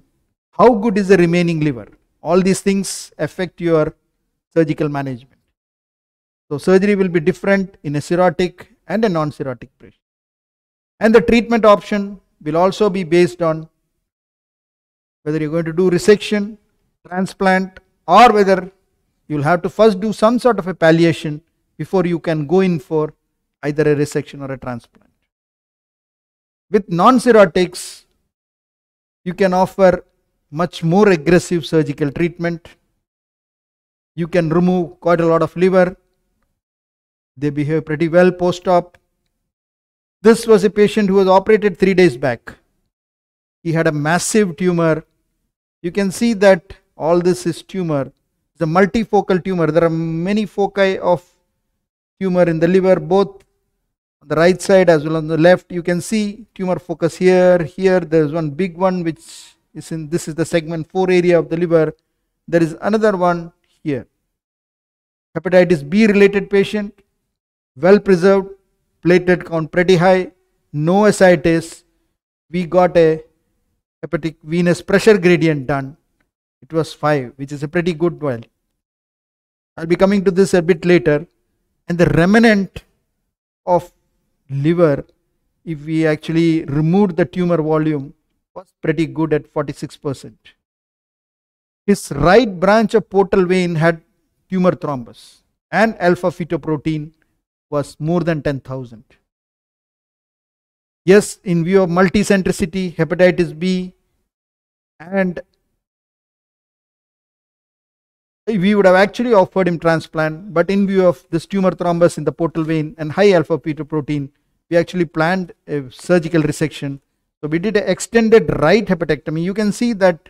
how good is the remaining liver? All these things affect your surgical management. So surgery will be different in a cirrhotic and a non-cirrhotic patient. And the treatment option will also be based on whether you're going to do resection, transplant, or whether you'll have to first do some sort of a palliation before you can go in for either a resection or a transplant. With non-serotics, you can offer much more aggressive surgical treatment. You can remove quite a lot of liver. They behave pretty well post-op. This was a patient who was operated three days back. He had a massive tumor you can see that all this is tumor It's a multifocal tumor there are many foci of tumor in the liver both on the right side as well on the left you can see tumor focus here here there is one big one which is in this is the segment 4 area of the liver there is another one here hepatitis b related patient well preserved platelet count pretty high no ascites we got a hepatic venous pressure gradient done, it was 5, which is a pretty good value. I'll be coming to this a bit later. And the remnant of liver, if we actually removed the tumor volume, was pretty good at 46%. His right branch of portal vein had tumor thrombus and alpha fetoprotein was more than 10,000. Yes, in view of multicentricity, hepatitis B, and we would have actually offered him transplant, but in view of this tumor thrombus in the portal vein and high alpha fetoprotein, we actually planned a surgical resection. So we did an extended right hepatectomy. You can see that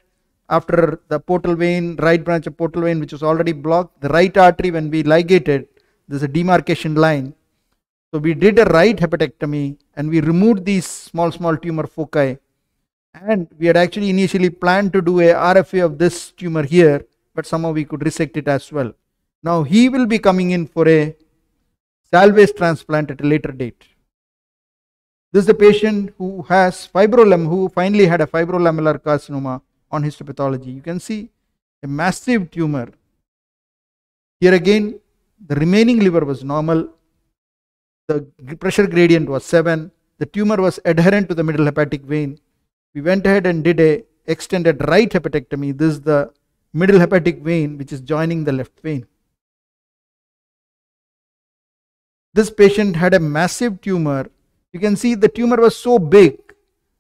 after the portal vein, right branch of portal vein, which was already blocked, the right artery when we ligated, there's a demarcation line. So we did a right hepatectomy and we removed these small, small tumor foci. And we had actually initially planned to do a RFA of this tumor here, but somehow we could resect it as well. Now he will be coming in for a salvage transplant at a later date. This is the patient who has fibrolam, who finally had a fibrolamellar carcinoma on histopathology. You can see a massive tumor. Here again, the remaining liver was normal, the pressure gradient was 7. The tumor was adherent to the middle hepatic vein. We went ahead and did a extended right hepatectomy. This is the middle hepatic vein which is joining the left vein. This patient had a massive tumor. You can see the tumor was so big.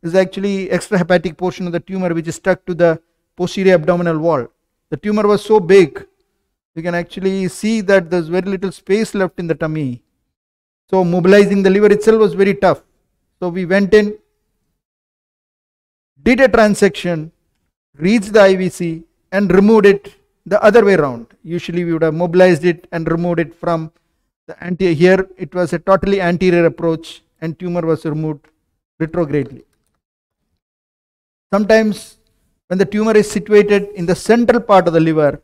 This is actually extrahepatic portion of the tumor which is stuck to the posterior abdominal wall. The tumor was so big, you can actually see that there's very little space left in the tummy. So mobilizing the liver itself was very tough. So we went in, did a transection, reached the IVC and removed it the other way around. Usually we would have mobilized it and removed it from the anterior. Here it was a totally anterior approach and tumor was removed retrogradely. Sometimes when the tumor is situated in the central part of the liver,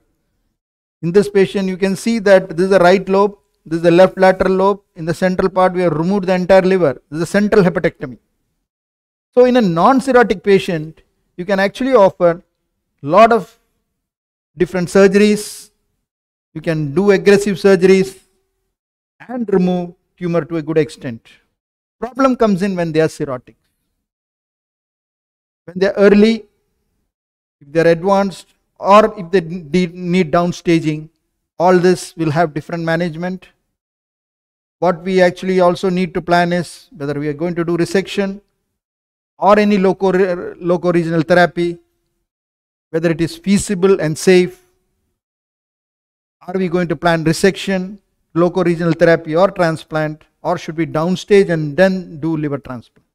in this patient you can see that this is the right lobe this is the left lateral lobe. In the central part, we have removed the entire liver. This is a central hepatectomy. So in a non-cirrhotic patient, you can actually offer lot of different surgeries. You can do aggressive surgeries and remove tumor to a good extent. Problem comes in when they are cirrhotic. When they are early, if they are advanced, or if they need downstaging, all this will have different management. What we actually also need to plan is whether we are going to do resection or any loco, loco regional therapy, whether it is feasible and safe. Are we going to plan resection, local regional therapy, or transplant, or should we downstage and then do liver transplant?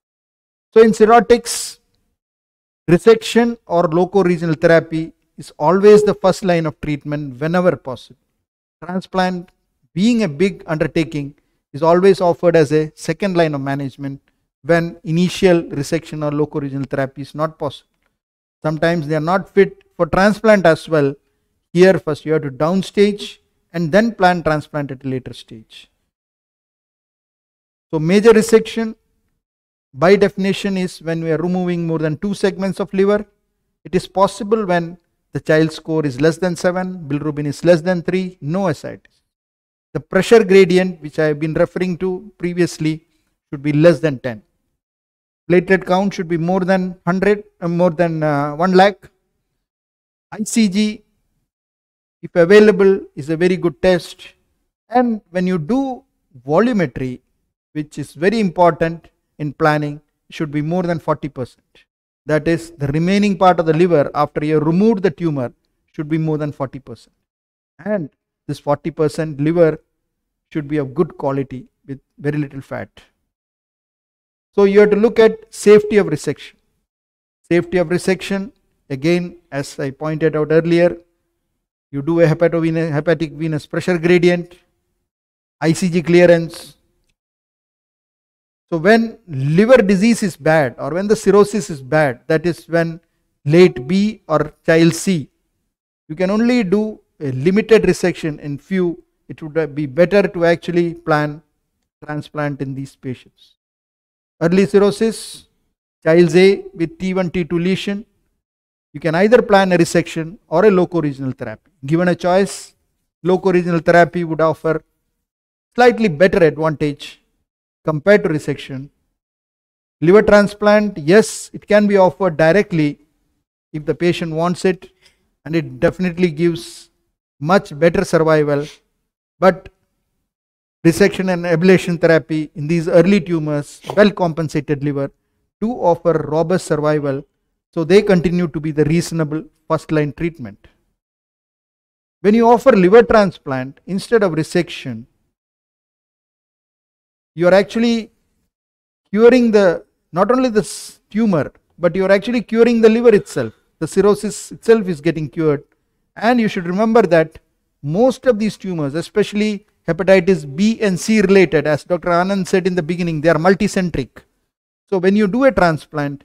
So, in cirrhotics, resection or local regional therapy is always the first line of treatment whenever possible. Transplant being a big undertaking, is always offered as a second line of management when initial resection or local regional therapy is not possible. Sometimes they are not fit for transplant as well. Here first you have to downstage and then plan transplant at a later stage. So major resection by definition is when we are removing more than two segments of liver. It is possible when the child score is less than 7, bilirubin is less than 3, no ascites. The pressure gradient, which I have been referring to previously, should be less than 10. Platelet count should be more than 100, uh, more than uh, 1 lakh. ICG, if available, is a very good test. And when you do volumetry, which is very important in planning, should be more than 40%. That is, the remaining part of the liver after you remove the tumor should be more than 40%. And this 40% liver should be of good quality with very little fat. So you have to look at safety of resection. Safety of resection, again, as I pointed out earlier, you do a hepatovenous, hepatic venous pressure gradient, ICG clearance. So when liver disease is bad or when the cirrhosis is bad, that is when late B or child C, you can only do a limited resection in few, it would be better to actually plan transplant in these patients. Early cirrhosis, child A with T1, T2 lesion, you can either plan a resection or a loco-regional therapy. Given a choice, loco-regional therapy would offer slightly better advantage compared to resection. Liver transplant, yes, it can be offered directly if the patient wants it and it definitely gives much better survival. But resection and ablation therapy in these early tumors, well compensated liver, do offer robust survival, so they continue to be the reasonable first line treatment. When you offer liver transplant instead of resection, you are actually curing the not only the tumor, but you are actually curing the liver itself. The cirrhosis itself is getting cured and you should remember that most of these tumors, especially hepatitis B and C related, as Dr. Anand said in the beginning, they are multicentric. So when you do a transplant,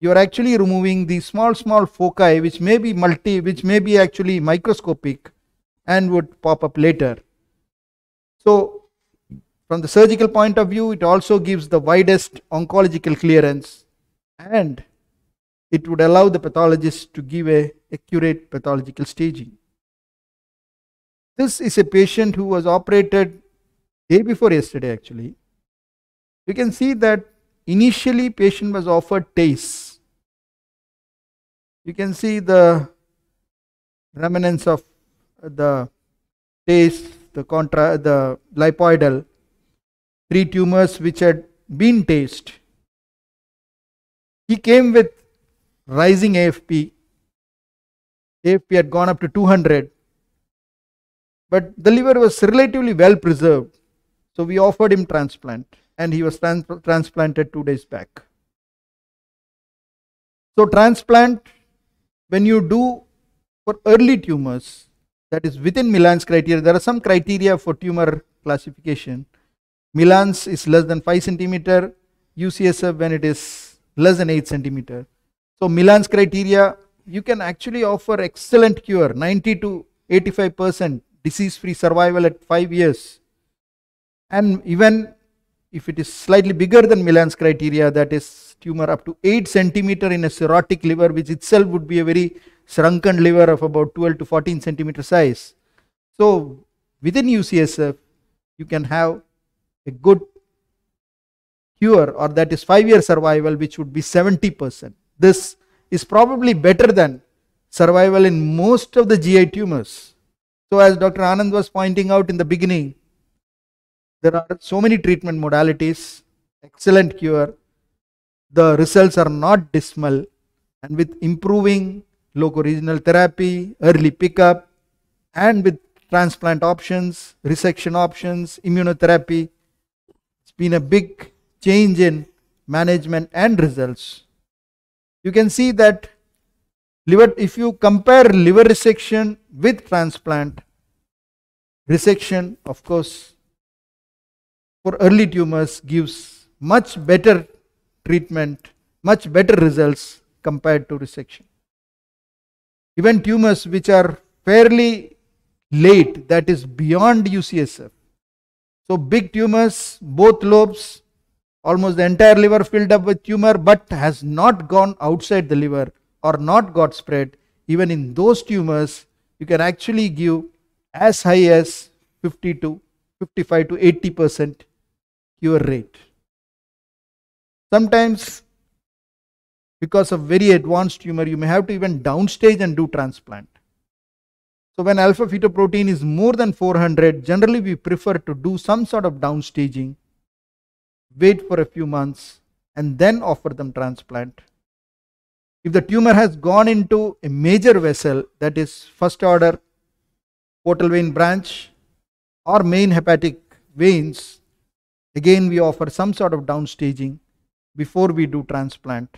you are actually removing the small, small foci, which may be multi, which may be actually microscopic and would pop up later. So from the surgical point of view, it also gives the widest oncological clearance and it would allow the pathologist to give a accurate pathological staging. This is a patient who was operated day before yesterday actually. You can see that initially patient was offered taste. You can see the remnants of the taste, the contra, the lipoidal, three tumors which had been taste. He came with rising AFP if we had gone up to 200 but the liver was relatively well preserved so we offered him transplant and he was trans transplanted 2 days back so transplant when you do for early tumors that is within Milan's criteria there are some criteria for tumor classification Milan's is less than 5 centimeter UCSF when it is less than 8 centimeter so Milan's criteria you can actually offer excellent cure 90 to 85 percent disease free survival at 5 years and even if it is slightly bigger than Milan's criteria that is tumor up to 8 centimeter in a cirrhotic liver which itself would be a very shrunken liver of about 12 to 14 centimeter size so within UCSF you can have a good cure or that is 5 year survival which would be 70 percent this is probably better than survival in most of the GI tumors. So as Dr. Anand was pointing out in the beginning, there are so many treatment modalities, excellent cure, the results are not dismal and with improving loco-regional therapy, early pickup and with transplant options, resection options, immunotherapy, it's been a big change in management and results you can see that liver if you compare liver resection with transplant resection of course for early tumors gives much better treatment much better results compared to resection even tumors which are fairly late that is beyond UCSF so big tumors both lobes Almost the entire liver filled up with tumor but has not gone outside the liver or not got spread. Even in those tumors, you can actually give as high as 50 to 55 to 80 percent cure rate. Sometimes, because of very advanced tumor, you may have to even downstage and do transplant. So when alpha fetoprotein is more than 400, generally we prefer to do some sort of downstaging wait for a few months, and then offer them transplant. If the tumor has gone into a major vessel, that is first order portal vein branch or main hepatic veins, again we offer some sort of downstaging before we do transplant.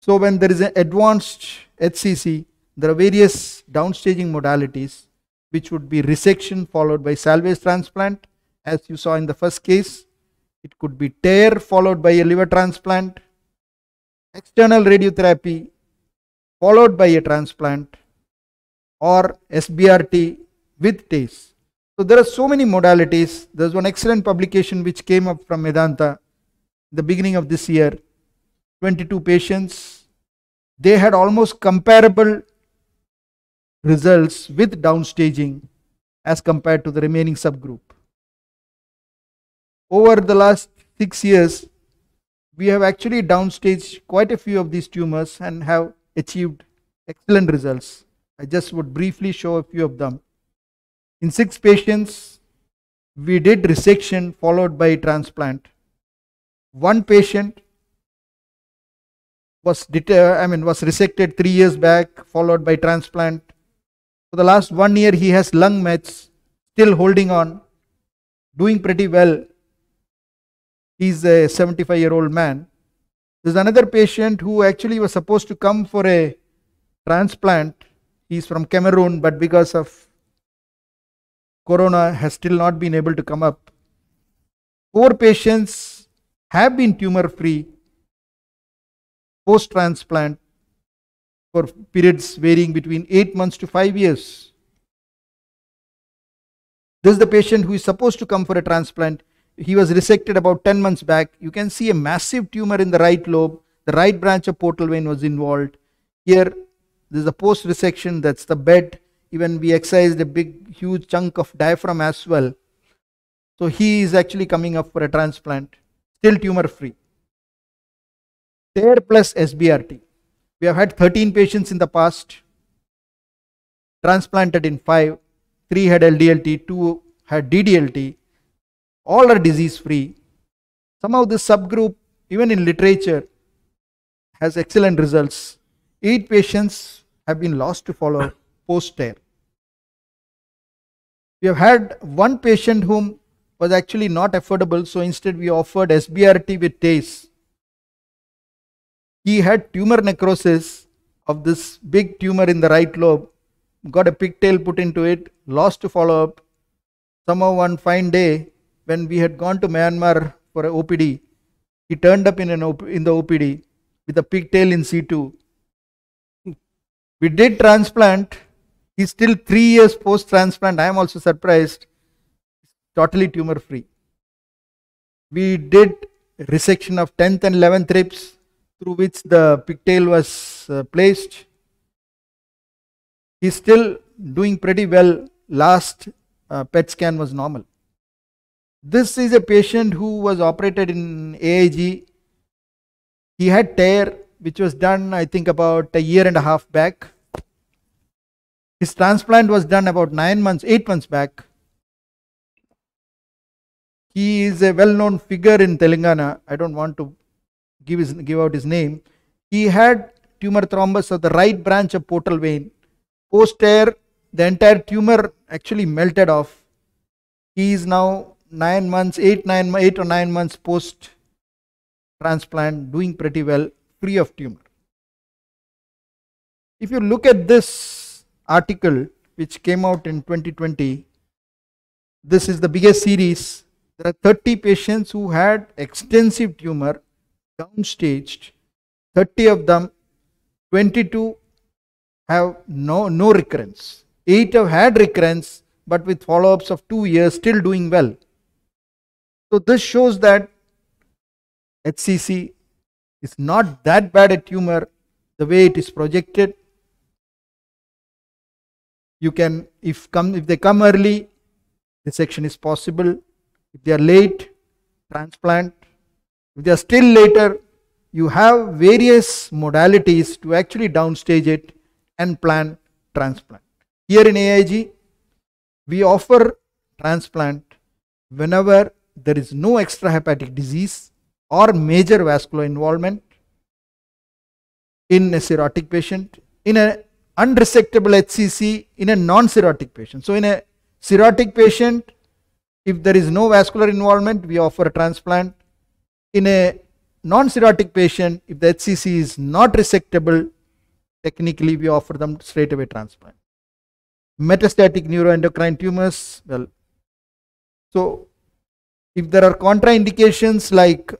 So when there is an advanced HCC, there are various downstaging modalities which would be resection followed by salvage transplant as you saw in the first case. It could be tear followed by a liver transplant, external radiotherapy followed by a transplant, or SBRT with taste. So there are so many modalities. There's one excellent publication which came up from Medanta the beginning of this year. 22 patients, they had almost comparable results with downstaging as compared to the remaining subgroup over the last six years, we have actually downstaged quite a few of these tumors and have achieved excellent results. I just would briefly show a few of them. In six patients, we did resection followed by transplant. One patient was I mean was resected three years back, followed by transplant. For the last one year, he has lung mets, still holding on, doing pretty well He's a 75 year old man. There's another patient who actually was supposed to come for a transplant. He's from Cameroon, but because of corona has still not been able to come up. Four patients have been tumor free post transplant for periods varying between 8 months to 5 years. This is the patient who is supposed to come for a transplant he was resected about 10 months back. You can see a massive tumor in the right lobe. The right branch of portal vein was involved. Here, this is a post resection, that's the bed. Even we excised a big, huge chunk of diaphragm as well. So he is actually coming up for a transplant, still tumor free. There plus SBRT. We have had 13 patients in the past, transplanted in 5. 3 had LDLT, 2 had DDLT, all are disease free. Somehow, this subgroup, even in literature, has excellent results. Eight patients have been lost to follow post tear. We have had one patient whom was actually not affordable, so instead we offered SBRT with TACE. He had tumor necrosis of this big tumor in the right lobe, got a pigtail put into it, lost to follow up. Somehow one fine day, when we had gone to Myanmar for an OPD, he turned up in, an op- in the OPD with a pigtail in C2. We did transplant. He's still three years post transplant. I am also surprised. Totally tumor free. We did resection of 10th and 11th ribs through which the pigtail was uh, placed. He's still doing pretty well. Last uh, PET scan was normal. This is a patient who was operated in AIG. He had tear which was done I think about a year and a half back. His transplant was done about 9 months, 8 months back. He is a well-known figure in Telangana. I don't want to give, his, give out his name. He had tumor thrombus of the right branch of portal vein. Post tear, the entire tumor actually melted off. He is now nine months, eight, nine, eight or nine months post transplant, doing pretty well, free of tumor. If you look at this article, which came out in 2020, this is the biggest series. There are 30 patients who had extensive tumor, downstaged, 30 of them, 22 have no, no recurrence. 8 have had recurrence, but with follow ups of 2 years, still doing well. So this shows that HCC is not that bad a tumor the way it is projected. You can, if come, if they come early, resection is possible. If they are late, transplant. If they are still later, you have various modalities to actually downstage it and plan transplant. Here in AIG, we offer transplant whenever there is no extrahepatic disease or major vascular involvement in a cirrhotic patient, in an unresectable HCC, in a non-cirrhotic patient. So in a cirrhotic patient, if there is no vascular involvement, we offer a transplant. In a non-cirrhotic patient, if the HCC is not resectable, technically we offer them straight away transplant. Metastatic neuroendocrine tumors, well, so if there are contraindications like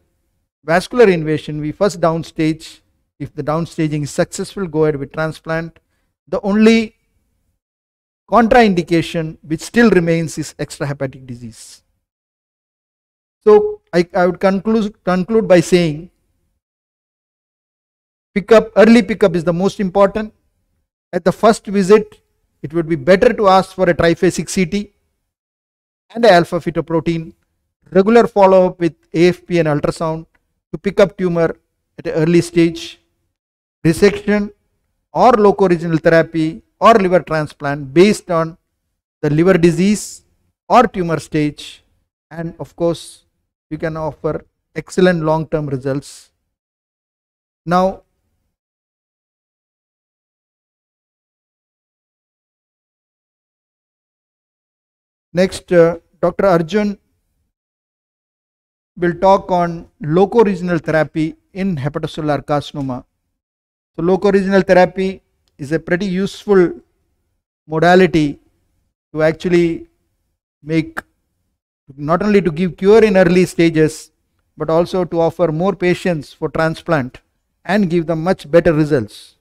vascular invasion, we first downstage. If the downstaging is successful, go ahead with transplant. The only contraindication which still remains is extrahepatic disease. So I, I would conclude, conclude by saying pickup, early pickup is the most important. At the first visit, it would be better to ask for a triphasic CT and alpha fetoprotein regular follow-up with AFP and ultrasound to pick up tumor at an early stage, resection or loco-regional therapy or liver transplant based on the liver disease or tumor stage and of course you can offer excellent long-term results. Now next uh, Dr. Arjun will talk on regional therapy in hepatocellular carcinoma. So regional therapy is a pretty useful modality to actually make not only to give cure in early stages but also to offer more patients for transplant and give them much better results.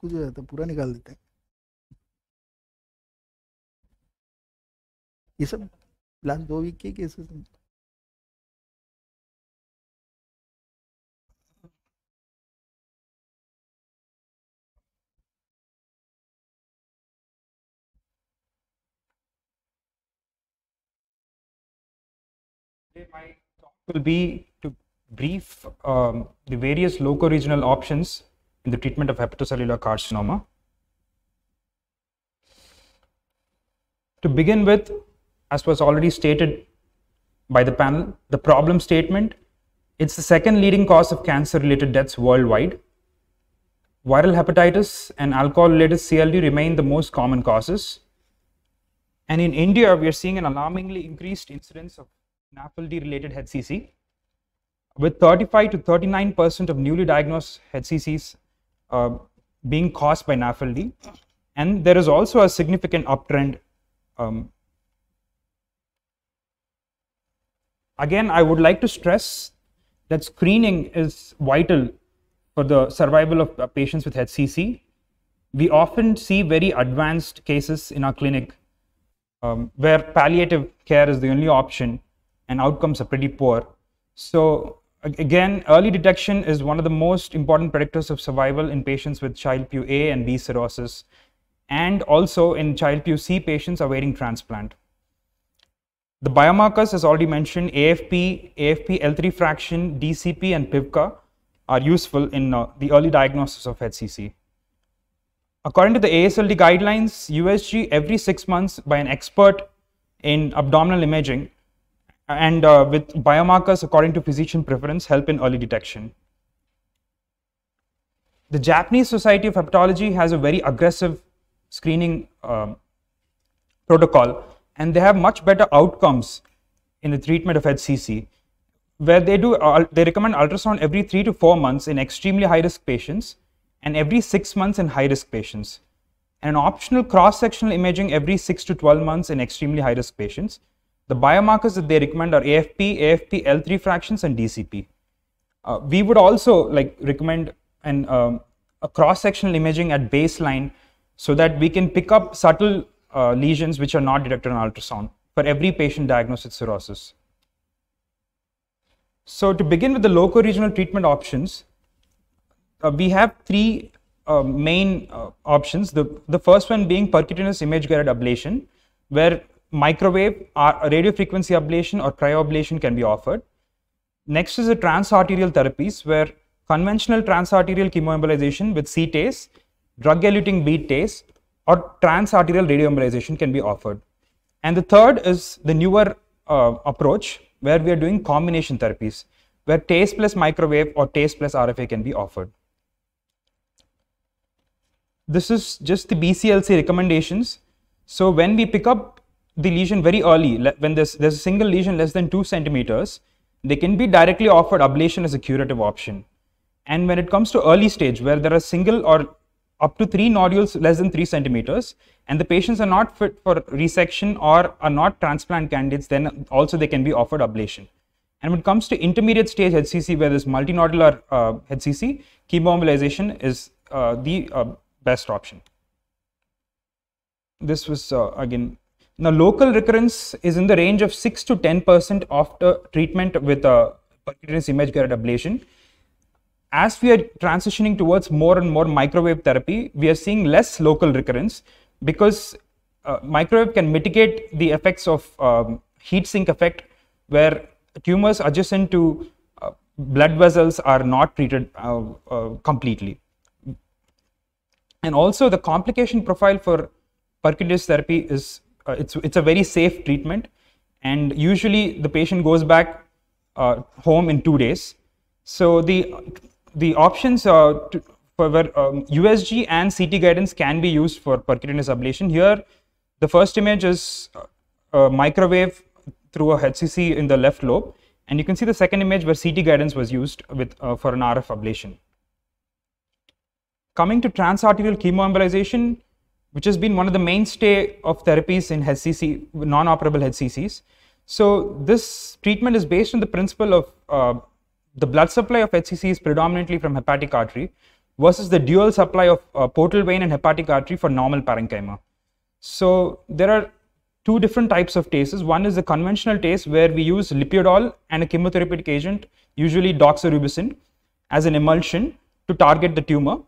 कुछ हो जाता है पूरा निकाल देते हैं ये सब लास्ट दो वीक के केसेस हैं will be to brief um, the various local regional options in the treatment of hepatocellular carcinoma. To begin with, as was already stated by the panel, the problem statement, it's the second leading cause of cancer-related deaths worldwide. Viral hepatitis and alcohol-related CLD remain the most common causes. And in India, we are seeing an alarmingly increased incidence of NAFLD-related HCC, with 35 to 39 percent of newly diagnosed HCCs uh, being caused by NAFLD. And there is also a significant uptrend. Um, again, I would like to stress that screening is vital for the survival of uh, patients with HCC. We often see very advanced cases in our clinic um, where palliative care is the only option and outcomes are pretty poor. So Again, early detection is one of the most important predictors of survival in patients with child Pew A and B cirrhosis, and also in child Pew C patients awaiting transplant. The biomarkers, as already mentioned, AFP, AFP L3 fraction, DCP, and PIVCA are useful in uh, the early diagnosis of HCC. According to the ASLD guidelines, USG every six months by an expert in abdominal imaging and uh, with biomarkers according to physician preference help in early detection. The Japanese Society of Hepatology has a very aggressive screening um, protocol and they have much better outcomes in the treatment of HCC where they do uh, they recommend ultrasound every 3 to 4 months in extremely high risk patients and every 6 months in high risk patients and an optional cross sectional imaging every 6 to 12 months in extremely high risk patients the biomarkers that they recommend are AFP, AFP L3 fractions, and DCP. Uh, we would also like recommend an, um, a cross-sectional imaging at baseline so that we can pick up subtle uh, lesions which are not detected on ultrasound for every patient diagnosed with cirrhosis. So to begin with the loco-regional treatment options, uh, we have three uh, main uh, options. The, the first one being percutaneous image-guided ablation, where microwave, uh, radio frequency ablation or cryoablation can be offered. Next is the transarterial therapies where conventional transarterial chemoembolization with CTase, drug-eluting BTase or transarterial radioembolization can be offered. And the third is the newer uh, approach where we are doing combination therapies where TASE plus microwave or TASE plus RFA can be offered. This is just the BCLC recommendations. So when we pick up the lesion very early, when there's, there's a single lesion less than 2 centimeters, they can be directly offered ablation as a curative option. And when it comes to early stage, where there are single or up to 3 nodules less than 3 centimeters, and the patients are not fit for resection or are not transplant candidates, then also they can be offered ablation. And when it comes to intermediate stage HCC, where there's multinodular uh, HCC, chemoembolization is uh, the uh, best option. This was, uh, again, now, local recurrence is in the range of 6 to 10% after treatment with a uh, percutaneous image guided ablation. As we are transitioning towards more and more microwave therapy, we are seeing less local recurrence because uh, microwave can mitigate the effects of um, heat sink effect where tumors adjacent to uh, blood vessels are not treated uh, uh completely. And also the complication profile for percutaneous therapy is uh, it's it's a very safe treatment, and usually the patient goes back uh, home in two days. So the the options uh, to, for um, USG and CT guidance can be used for percutaneous ablation. Here, the first image is uh, a microwave through a HCC in the left lobe, and you can see the second image where CT guidance was used with uh, for an RF ablation. Coming to transarterial chemoembolization, which has been one of the mainstay of therapies in HCC, non-operable HCCs. So this treatment is based on the principle of uh, the blood supply of HCC is predominantly from hepatic artery versus the dual supply of uh, portal vein and hepatic artery for normal parenchyma. So there are two different types of TASEs. One is the conventional TASE where we use lipidol and a chemotherapeutic agent, usually doxorubicin, as an emulsion to target the tumor.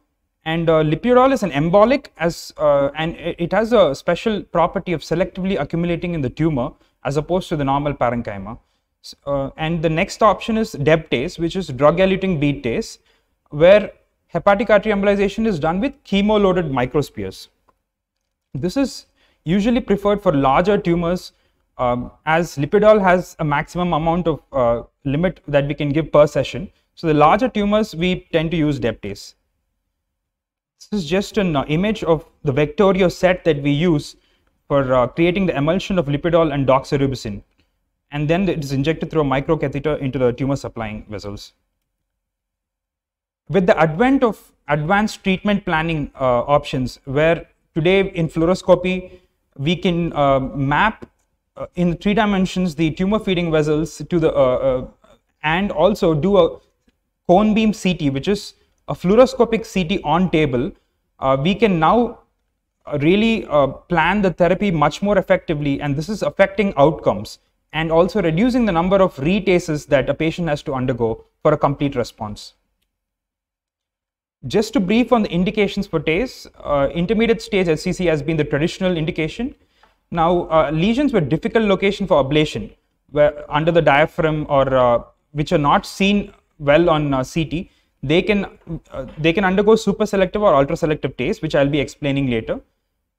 And uh, is an embolic as uh, and it has a special property of selectively accumulating in the tumor as opposed to the normal parenchyma. Uh, and the next option is deptase, which is drug-eluting beadase, where hepatic artery embolization is done with chemo-loaded microspheres. This is usually preferred for larger tumors um, as lipidol has a maximum amount of uh, limit that we can give per session. So the larger tumors, we tend to use deptase. This is just an image of the Vectorio set that we use for uh, creating the emulsion of lipidol and doxorubicin. And then it is injected through a microcatheter into the tumor supplying vessels. With the advent of advanced treatment planning uh, options, where today in fluoroscopy, we can uh, map uh, in three dimensions the tumor feeding vessels to the uh, uh, and also do a cone beam CT, which is a fluoroscopic CT on table, uh, we can now uh, really uh, plan the therapy much more effectively and this is affecting outcomes and also reducing the number of retases that a patient has to undergo for a complete response. Just to brief on the indications for TACE, uh, intermediate stage SCC has been the traditional indication. Now, uh, lesions with difficult location for ablation, where under the diaphragm or uh, which are not seen well on uh, CT, they can uh, they can undergo super selective or ultra selective taste which i'll be explaining later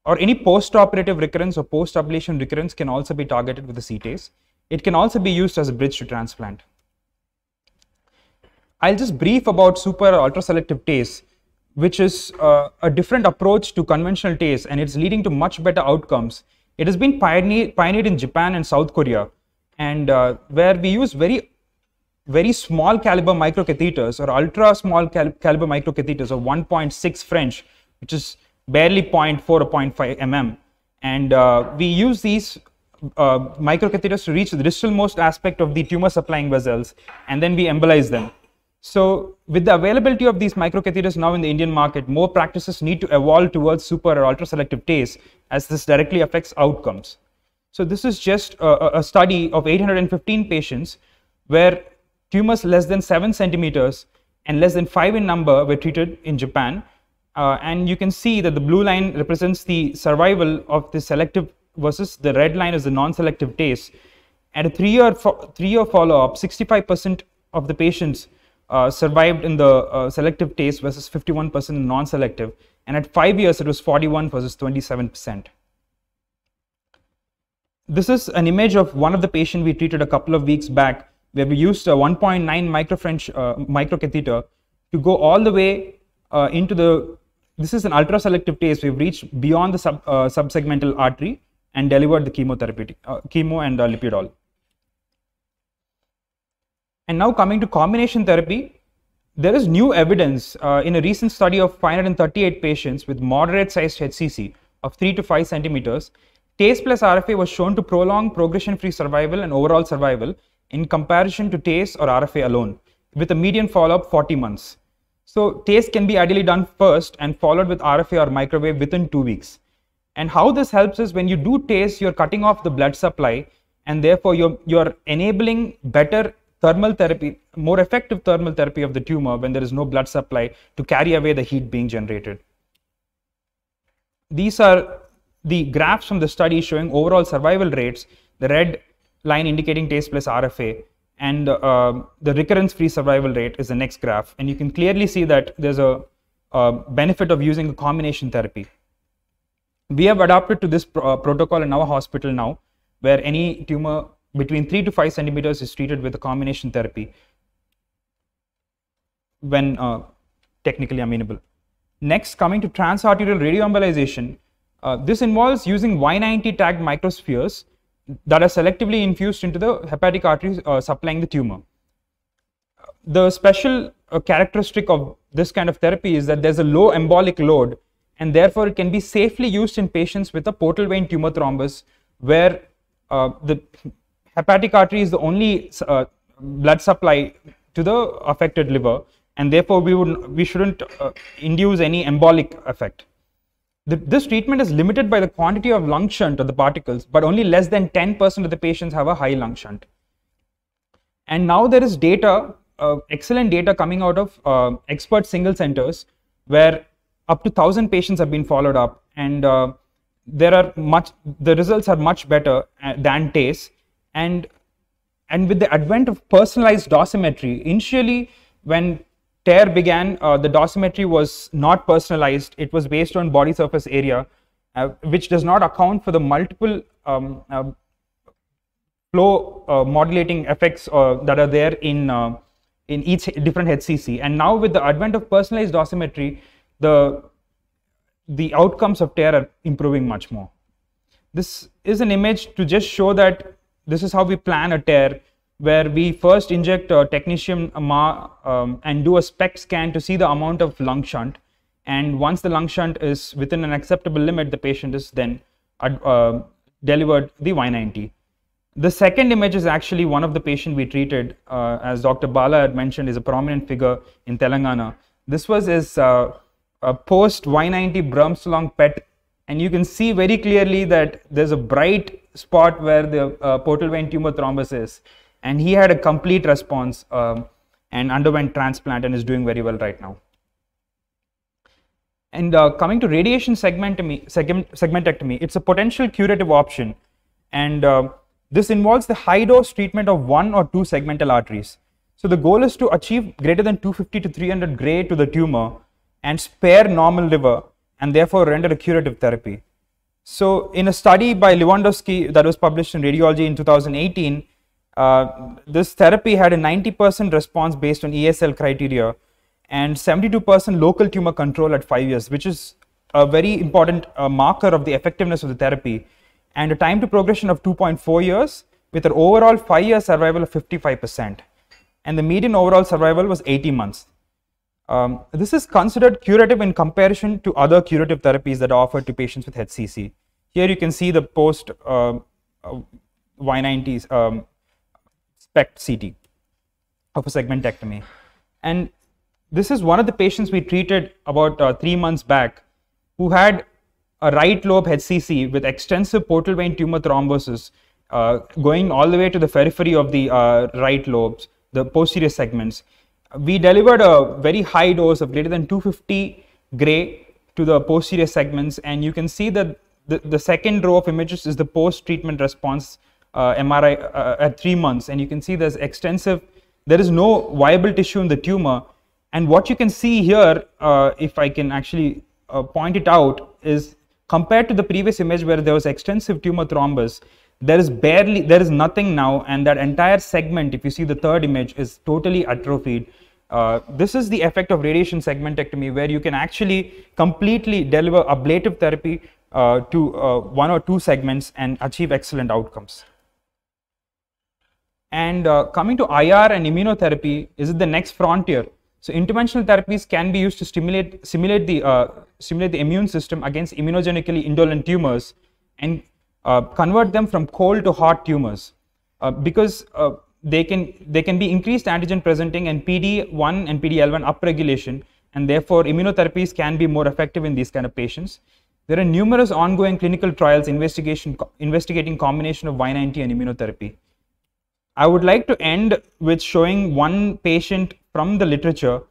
or any post-operative recurrence or post-ablation recurrence can also be targeted with the ctase it can also be used as a bridge to transplant i'll just brief about super or ultra selective taste which is uh, a different approach to conventional taste and it's leading to much better outcomes it has been pioneered in japan and south korea and uh, where we use very very small caliber microcatheters or ultra small cal caliber microcatheters of 1.6 French, which is barely 0.4 or 0.5 mm. And uh, we use these uh, microcatheters to reach the distalmost aspect of the tumor supplying vessels, and then we embolize them. So with the availability of these microcatheters now in the Indian market, more practices need to evolve towards super or ultra selective taste, as this directly affects outcomes. So this is just a, a study of 815 patients where Tumors less than 7 centimeters and less than 5 in number were treated in Japan. Uh, and you can see that the blue line represents the survival of the selective versus the red line is the non-selective case. At a three-year fo three-year follow-up, 65% of the patients uh, survived in the uh, selective taste versus 51% in non-selective. And at five years, it was 41 versus 27%. This is an image of one of the patient we treated a couple of weeks back where we used a 1.9 micro French uh, microcatheter to go all the way uh, into the, this is an ultra selective taste. We've reached beyond the sub, uh, subsegmental artery and delivered the chemotherapeutic, uh, chemo and lipidol. And now coming to combination therapy, there is new evidence uh, in a recent study of 538 patients with moderate sized HCC of 3 to 5 centimeters. TACE plus RFA was shown to prolong progression free survival and overall survival in comparison to TACE or RFA alone, with a median follow-up 40 months. So TACE can be ideally done first and followed with RFA or microwave within two weeks. And how this helps is when you do TACE, you're cutting off the blood supply and therefore you're, you're enabling better thermal therapy, more effective thermal therapy of the tumor when there is no blood supply to carry away the heat being generated. These are the graphs from the study showing overall survival rates. The red line indicating TASE plus RFA, and uh, the recurrence-free survival rate is the next graph. And you can clearly see that there's a, a benefit of using a combination therapy. We have adapted to this uh, protocol in our hospital now, where any tumor between 3 to 5 centimeters is treated with a combination therapy when uh, technically amenable. Next, coming to transarterial radioembolization, uh, this involves using Y90 tagged microspheres that are selectively infused into the hepatic arteries uh, supplying the tumor. The special uh, characteristic of this kind of therapy is that there's a low embolic load and therefore it can be safely used in patients with a portal vein tumor thrombus where uh, the hepatic artery is the only uh, blood supply to the affected liver and therefore we would we shouldn't uh, induce any embolic effect this treatment is limited by the quantity of lung shunt or the particles, but only less than 10% of the patients have a high lung shunt. And now there is data, uh, excellent data coming out of uh, expert single centers where up to 1000 patients have been followed up and uh, there are much the results are much better uh, than TACE and and with the advent of personalized dosimetry initially when tear began, uh, the dosimetry was not personalized. It was based on body surface area, uh, which does not account for the multiple um, uh, flow uh, modulating effects uh, that are there in, uh, in each different HCC. And now with the advent of personalized dosimetry, the, the outcomes of tear are improving much more. This is an image to just show that this is how we plan a tear where we first inject technetium um, and do a spec scan to see the amount of lung shunt. And once the lung shunt is within an acceptable limit, the patient is then uh, delivered the Y90. The second image is actually one of the patients we treated, uh, as Dr. Bala had mentioned, is a prominent figure in Telangana. This was his uh, post Y90 lung PET, and you can see very clearly that there's a bright spot where the uh, portal vein tumor thrombus is and he had a complete response um, and underwent transplant and is doing very well right now. And uh, coming to radiation segmentectomy, segment, segmentectomy, it's a potential curative option. And uh, this involves the high dose treatment of one or two segmental arteries. So the goal is to achieve greater than 250 to 300 gray to the tumor and spare normal liver and therefore render a curative therapy. So in a study by Lewandowski that was published in Radiology in 2018, uh, this therapy had a 90% response based on ESL criteria and 72% local tumor control at 5 years, which is a very important uh, marker of the effectiveness of the therapy, and a time to progression of 2.4 years with an overall 5 year survival of 55%. And the median overall survival was 80 months. Um, this is considered curative in comparison to other curative therapies that are offered to patients with HCC. Here you can see the post uh, uh Y90s, um, PET CT of a segmentectomy. And this is one of the patients we treated about uh, three months back who had a right lobe HCC with extensive portal vein tumor thrombosis uh, going all the way to the periphery of the uh, right lobes, the posterior segments. We delivered a very high dose of greater than 250 gray to the posterior segments and you can see that the, the second row of images is the post-treatment response uh, MRI uh, at three months, and you can see there's extensive, there is no viable tissue in the tumor. And what you can see here, uh, if I can actually point it out, is compared to the previous image where there was extensive tumor thrombus, there is barely, there is nothing now, and that entire segment, if you see the third image, is totally atrophied. Uh, this is the effect of radiation segmentectomy where you can actually completely deliver ablative therapy uh, to uh, one or two segments and achieve excellent outcomes. And uh, coming to IR and immunotherapy, is it the next frontier? So interventional therapies can be used to stimulate, simulate the, uh, stimulate the immune system against immunogenically indolent tumors and uh, convert them from cold to hot tumors uh, because uh, they, can, they can be increased antigen presenting and PD1 and PD-L1 upregulation and therefore immunotherapies can be more effective in these kind of patients. There are numerous ongoing clinical trials investigation, investigating combination of Y90 and immunotherapy. I would like to end with showing one patient from the literature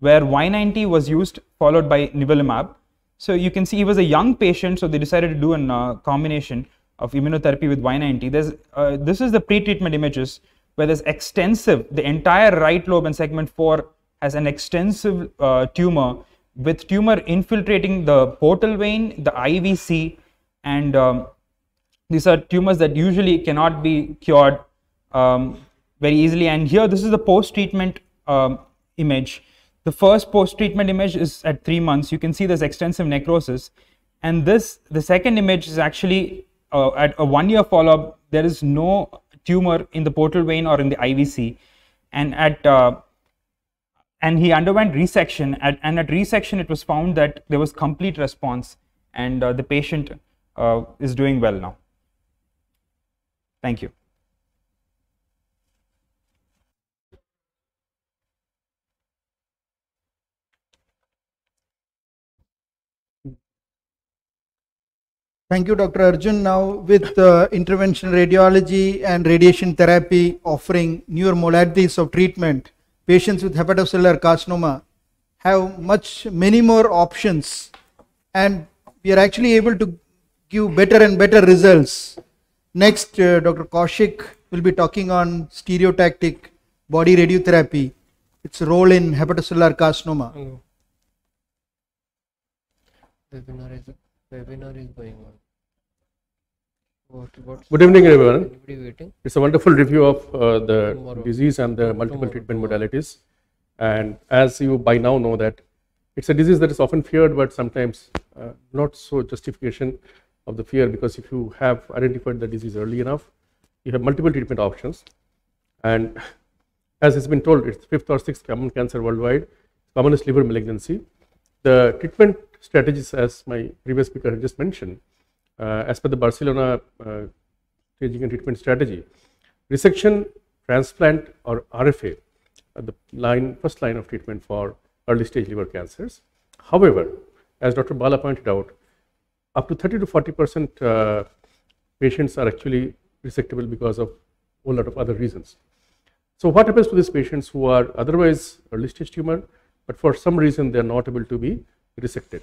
where Y90 was used followed by nivolumab. So you can see he was a young patient, so they decided to do a uh, combination of immunotherapy with Y90. Uh, this is the pre-treatment images where there's extensive, the entire right lobe and segment 4 has an extensive uh, tumor with tumor infiltrating the portal vein, the IVC, and um, these are tumors that usually cannot be cured um, very easily. And here, this is the post-treatment um, image. The first post-treatment image is at three months. You can see there's extensive necrosis. And this, the second image is actually uh, at a one-year follow-up, there is no tumor in the portal vein or in the IVC. And at uh, and he underwent resection at, and at resection it was found that there was complete response and uh, the patient uh, is doing well now. Thank you. Thank you, Dr. Arjun. Now, with uh, interventional radiology and radiation therapy offering newer modalities of treatment, patients with hepatocellular carcinoma have much many more options, and we are actually able to give better and better results. Next, uh, Dr. Kaushik will be talking on stereotactic body radiotherapy, its role in hepatocellular carcinoma. Webinar is webinar is going on. Good evening, everyone. It's a wonderful review of uh, the disease and the multiple treatment modalities. And as you by now know that it's a disease that is often feared, but sometimes uh, not so justification of the fear because if you have identified the disease early enough, you have multiple treatment options. And as has been told, it's fifth or sixth common cancer worldwide, commonest liver malignancy. The treatment strategies, as my previous speaker had just mentioned, uh, as per the Barcelona staging uh, and treatment strategy, resection, transplant or RFA are uh, the line, first line of treatment for early stage liver cancers. However, as Dr. Bala pointed out, up to 30 to 40 percent uh, patients are actually resectable because of a whole lot of other reasons. So what happens to these patients who are otherwise early stage tumor, but for some reason they are not able to be resected?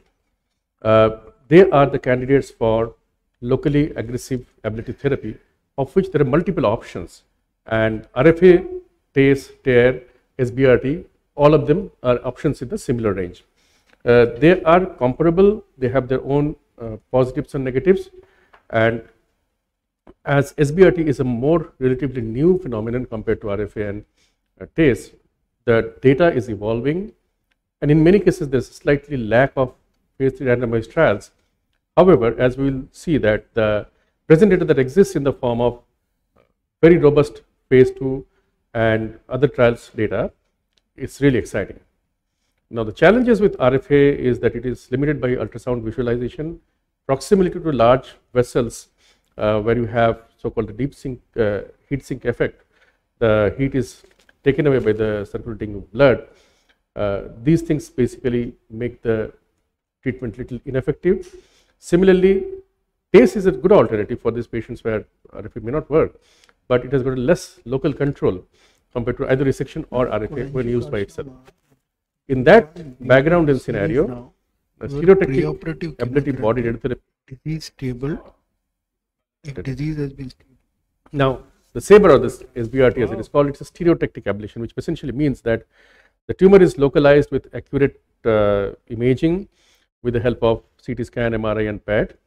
Uh, they are the candidates for locally aggressive ability therapy, of which there are multiple options. And RFA, TACE, TARE, SBRT, all of them are options in the similar range. Uh, they are comparable, they have their own uh, positives and negatives. And as SBRT is a more relatively new phenomenon compared to RFA and uh, TACE, the data is evolving. And in many cases, there's slightly lack of phase 3 randomized trials However, as we will see that the present data that exists in the form of very robust phase 2 and other trials data is really exciting. Now, the challenges with RFA is that it is limited by ultrasound visualization, proximity to large vessels uh, where you have so called deep sink uh, heat sink effect. The heat is taken away by the circulating blood. Uh, these things basically make the treatment little ineffective Similarly, taste is a good alternative for these patients where RFA may not work, but it has got less local control compared to either resection or RFA when used by itself. In that background and scenario, the stereotactic ablative body radiotherapy disease stable. disease has been stable. Now, the saber or this SBRT as it is called, it's a stereotactic ablation, which essentially means that the tumor is localized with accurate uh, imaging with the help of CT scan, MRI and PET.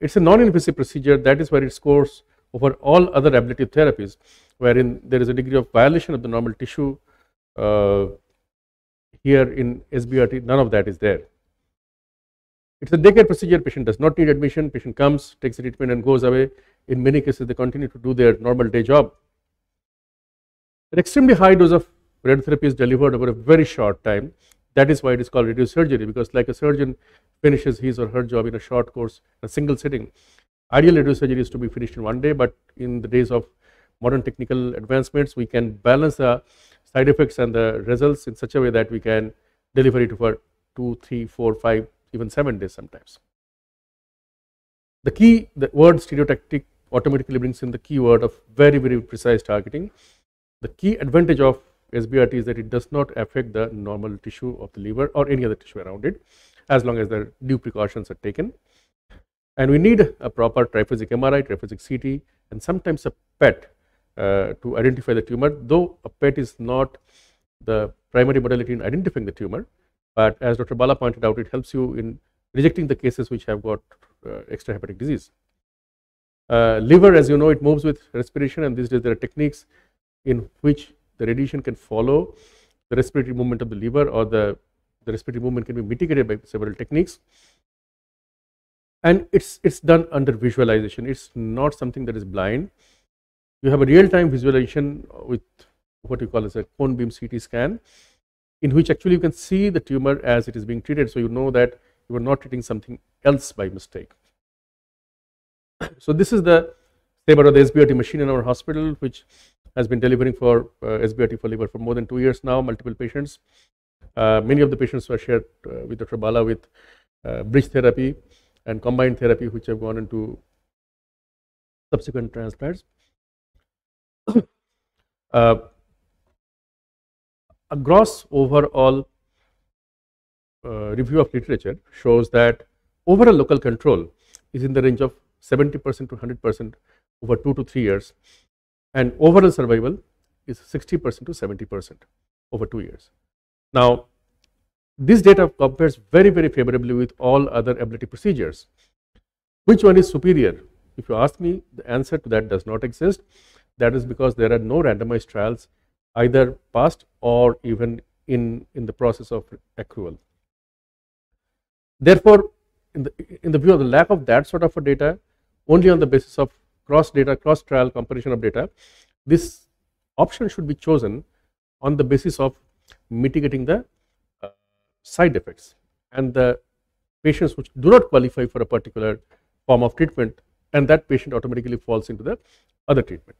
It's a non-invasive procedure that is where it scores over all other ablative therapies wherein there is a degree of violation of the normal tissue. Uh, here in SBRT none of that is there. It's a daycare procedure, patient does not need admission, patient comes, takes treatment and goes away. In many cases they continue to do their normal day job. An extremely high dose of radiotherapy is delivered over a very short time that is why it is called reduced surgery because like a surgeon finishes his or her job in a short course, a single sitting. Ideal reduced surgery is to be finished in one day but in the days of modern technical advancements we can balance the side effects and the results in such a way that we can deliver it for 2, 3, 4, 5, even 7 days sometimes. The key, the word stereotactic automatically brings in the key word of very, very precise targeting. The key advantage of SBRT is that it does not affect the normal tissue of the liver or any other tissue around it as long as the due precautions are taken. And we need a proper triphasic MRI, triphasic CT and sometimes a PET uh, to identify the tumor though a PET is not the primary modality in identifying the tumor but as Dr. Bala pointed out it helps you in rejecting the cases which have got uh, extrahepatic disease. Uh, liver as you know it moves with respiration and these days there are techniques in which the radiation can follow the respiratory movement of the liver or the, the respiratory movement can be mitigated by several techniques. And it's, it's done under visualization. It's not something that is blind. You have a real-time visualization with what you call as a cone beam CT scan in which actually you can see the tumor as it is being treated. So you know that you are not treating something else by mistake. So this is the Saber or the SBRT machine in our hospital, which has been delivering for uh, SBRT for liver for more than two years now, multiple patients. Uh, many of the patients were shared uh, with Dr. Bala with bridge therapy and combined therapy, which have gone into subsequent transplants. a gross overall uh, review of literature shows that overall local control is in the range of 70% to 100% over 2 to 3 years and overall survival is 60 percent to 70 percent over 2 years. Now this data compares very very favorably with all other ability procedures. Which one is superior? If you ask me the answer to that does not exist that is because there are no randomized trials either past or even in, in the process of accrual. Therefore, in the, in the view of the lack of that sort of a data only on the basis of cross data, cross trial comparison of data, this option should be chosen on the basis of mitigating the uh, side effects and the patients which do not qualify for a particular form of treatment and that patient automatically falls into the other treatment.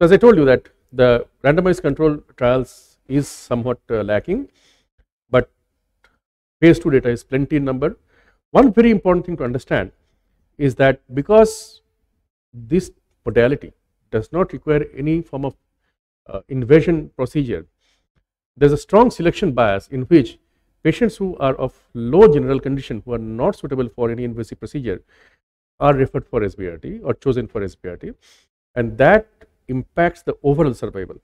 As I told you that the randomized control trials is somewhat uh, lacking but phase 2 data is plenty in number. One very important thing to understand is that because this modality does not require any form of uh, invasion procedure. There is a strong selection bias in which patients who are of low general condition who are not suitable for any invasive procedure are referred for SBRT or chosen for SBRT and that impacts the overall survival.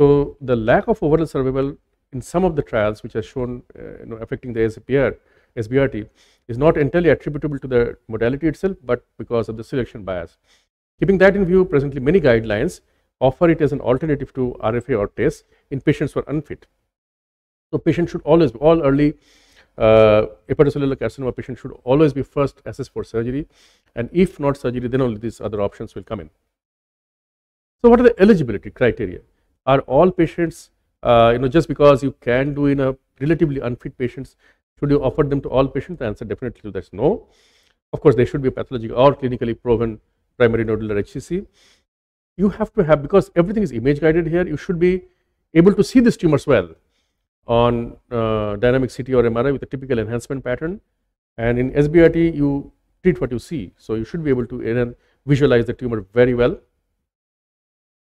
So, the lack of overall survival in some of the trials which are shown uh, you know affecting the SPR SBRT is not entirely attributable to the modality itself but because of the selection bias. Keeping that in view, presently many guidelines offer it as an alternative to RFA or test in patients who are unfit. So patients should always, all early uh, hepatocellular carcinoma patients should always be first assessed for surgery and if not surgery then only these other options will come in. So what are the eligibility criteria? Are all patients, uh, you know, just because you can do in a relatively unfit patients should you offer them to all patients? The answer definitely that's no. Of course, they should be pathological or clinically proven primary nodular or HCC. You have to have, because everything is image guided here, you should be able to see these tumors well on uh, dynamic CT or MRI with a typical enhancement pattern. And in SBRT, you treat what you see. So you should be able to visualize the tumor very well.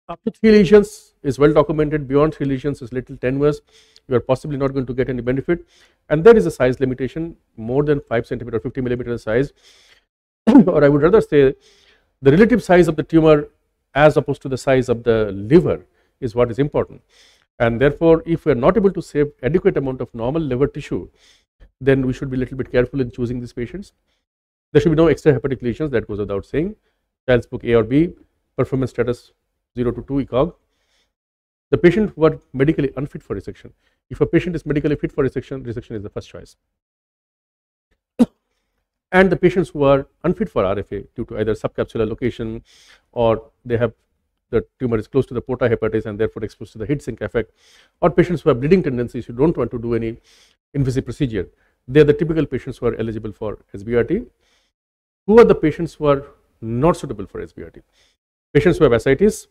Up to three lesions, is well documented beyond 3 lesions is little tenuous you are possibly not going to get any benefit and there is a size limitation more than 5 centimeter 50 millimeter size or I would rather say the relative size of the tumor as opposed to the size of the liver is what is important and therefore if we are not able to save adequate amount of normal liver tissue then we should be a little bit careful in choosing these patients. There should be no extra hepatic lesions that goes without saying. Child's book A or B, performance status 0 to 2 ECOG, the patient who are medically unfit for resection. If a patient is medically fit for resection, resection is the first choice. and the patients who are unfit for RFA due to either subcapsular location or they have the tumor is close to the porta hepatis and therefore exposed to the heat sink effect or patients who have bleeding tendencies who don't want to do any invasive procedure. They are the typical patients who are eligible for SBRT. Who are the patients who are not suitable for SBRT? Patients who have ascites,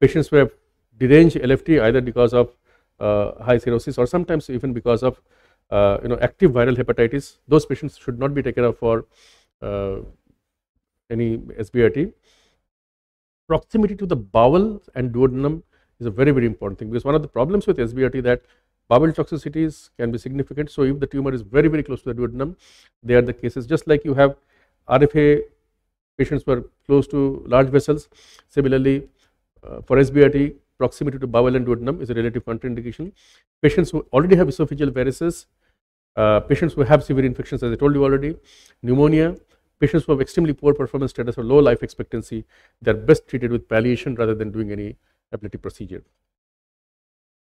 patients who have derange LFT either because of uh, high cirrhosis or sometimes even because of uh, you know active viral hepatitis those patients should not be taken up for uh, any SBRT. Proximity to the bowel and duodenum is a very very important thing because one of the problems with SBRT that bowel toxicities can be significant. So, if the tumor is very very close to the duodenum they are the cases just like you have RFA patients were close to large vessels similarly uh, for SBRT proximity to bowel and duodenum is a relative contraindication. Patients who already have esophageal varices, uh, patients who have severe infections, as I told you already, pneumonia, patients who have extremely poor performance status or low life expectancy, they are best treated with palliation rather than doing any ablative procedure.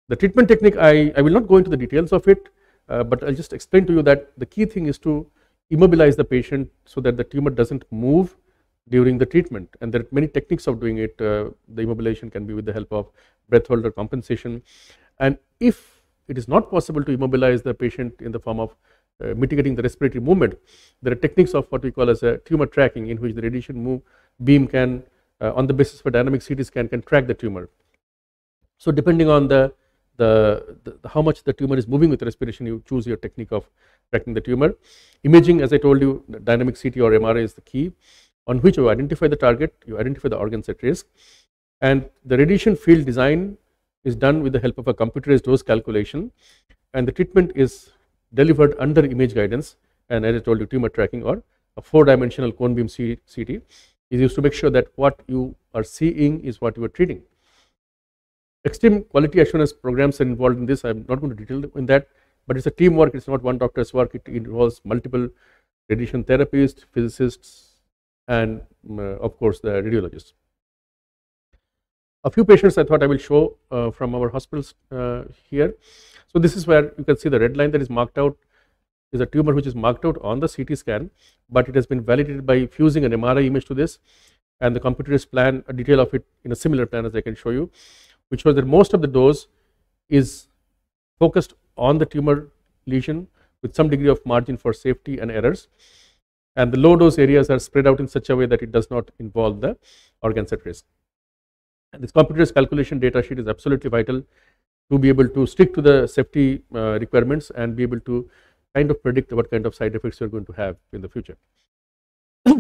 The treatment technique, I, I will not go into the details of it, uh, but I'll just explain to you that the key thing is to immobilize the patient so that the tumor doesn't move during the treatment and there are many techniques of doing it. Uh, the immobilization can be with the help of breath holder compensation and if it is not possible to immobilize the patient in the form of uh, mitigating the respiratory movement, there are techniques of what we call as a tumor tracking in which the radiation move beam can uh, on the basis of a dynamic CT scan can track the tumor. So depending on the, the, the how much the tumor is moving with respiration you choose your technique of tracking the tumor. Imaging as I told you dynamic CT or MRI is the key on which you identify the target, you identify the organs at risk. And the radiation field design is done with the help of a computerized dose calculation. And the treatment is delivered under image guidance and as I told you tumor tracking or a four dimensional cone beam CT is used to make sure that what you are seeing is what you are treating. Extreme quality assurance programs are involved in this. I am not going to detail in that, but it is a teamwork. It is not one doctor's work. It involves multiple radiation therapists, physicists, and uh, of course the radiologists. A few patients I thought I will show uh, from our hospitals uh, here. So this is where you can see the red line that is marked out is a tumor which is marked out on the CT scan, but it has been validated by fusing an MRI image to this and the computer is plan a detail of it in a similar plan as I can show you, which shows that most of the dose is focused on the tumor lesion with some degree of margin for safety and errors and the low dose areas are spread out in such a way that it does not involve the organs at risk. And this computerized calculation data sheet is absolutely vital to be able to stick to the safety uh, requirements and be able to kind of predict what kind of side effects you are going to have in the future.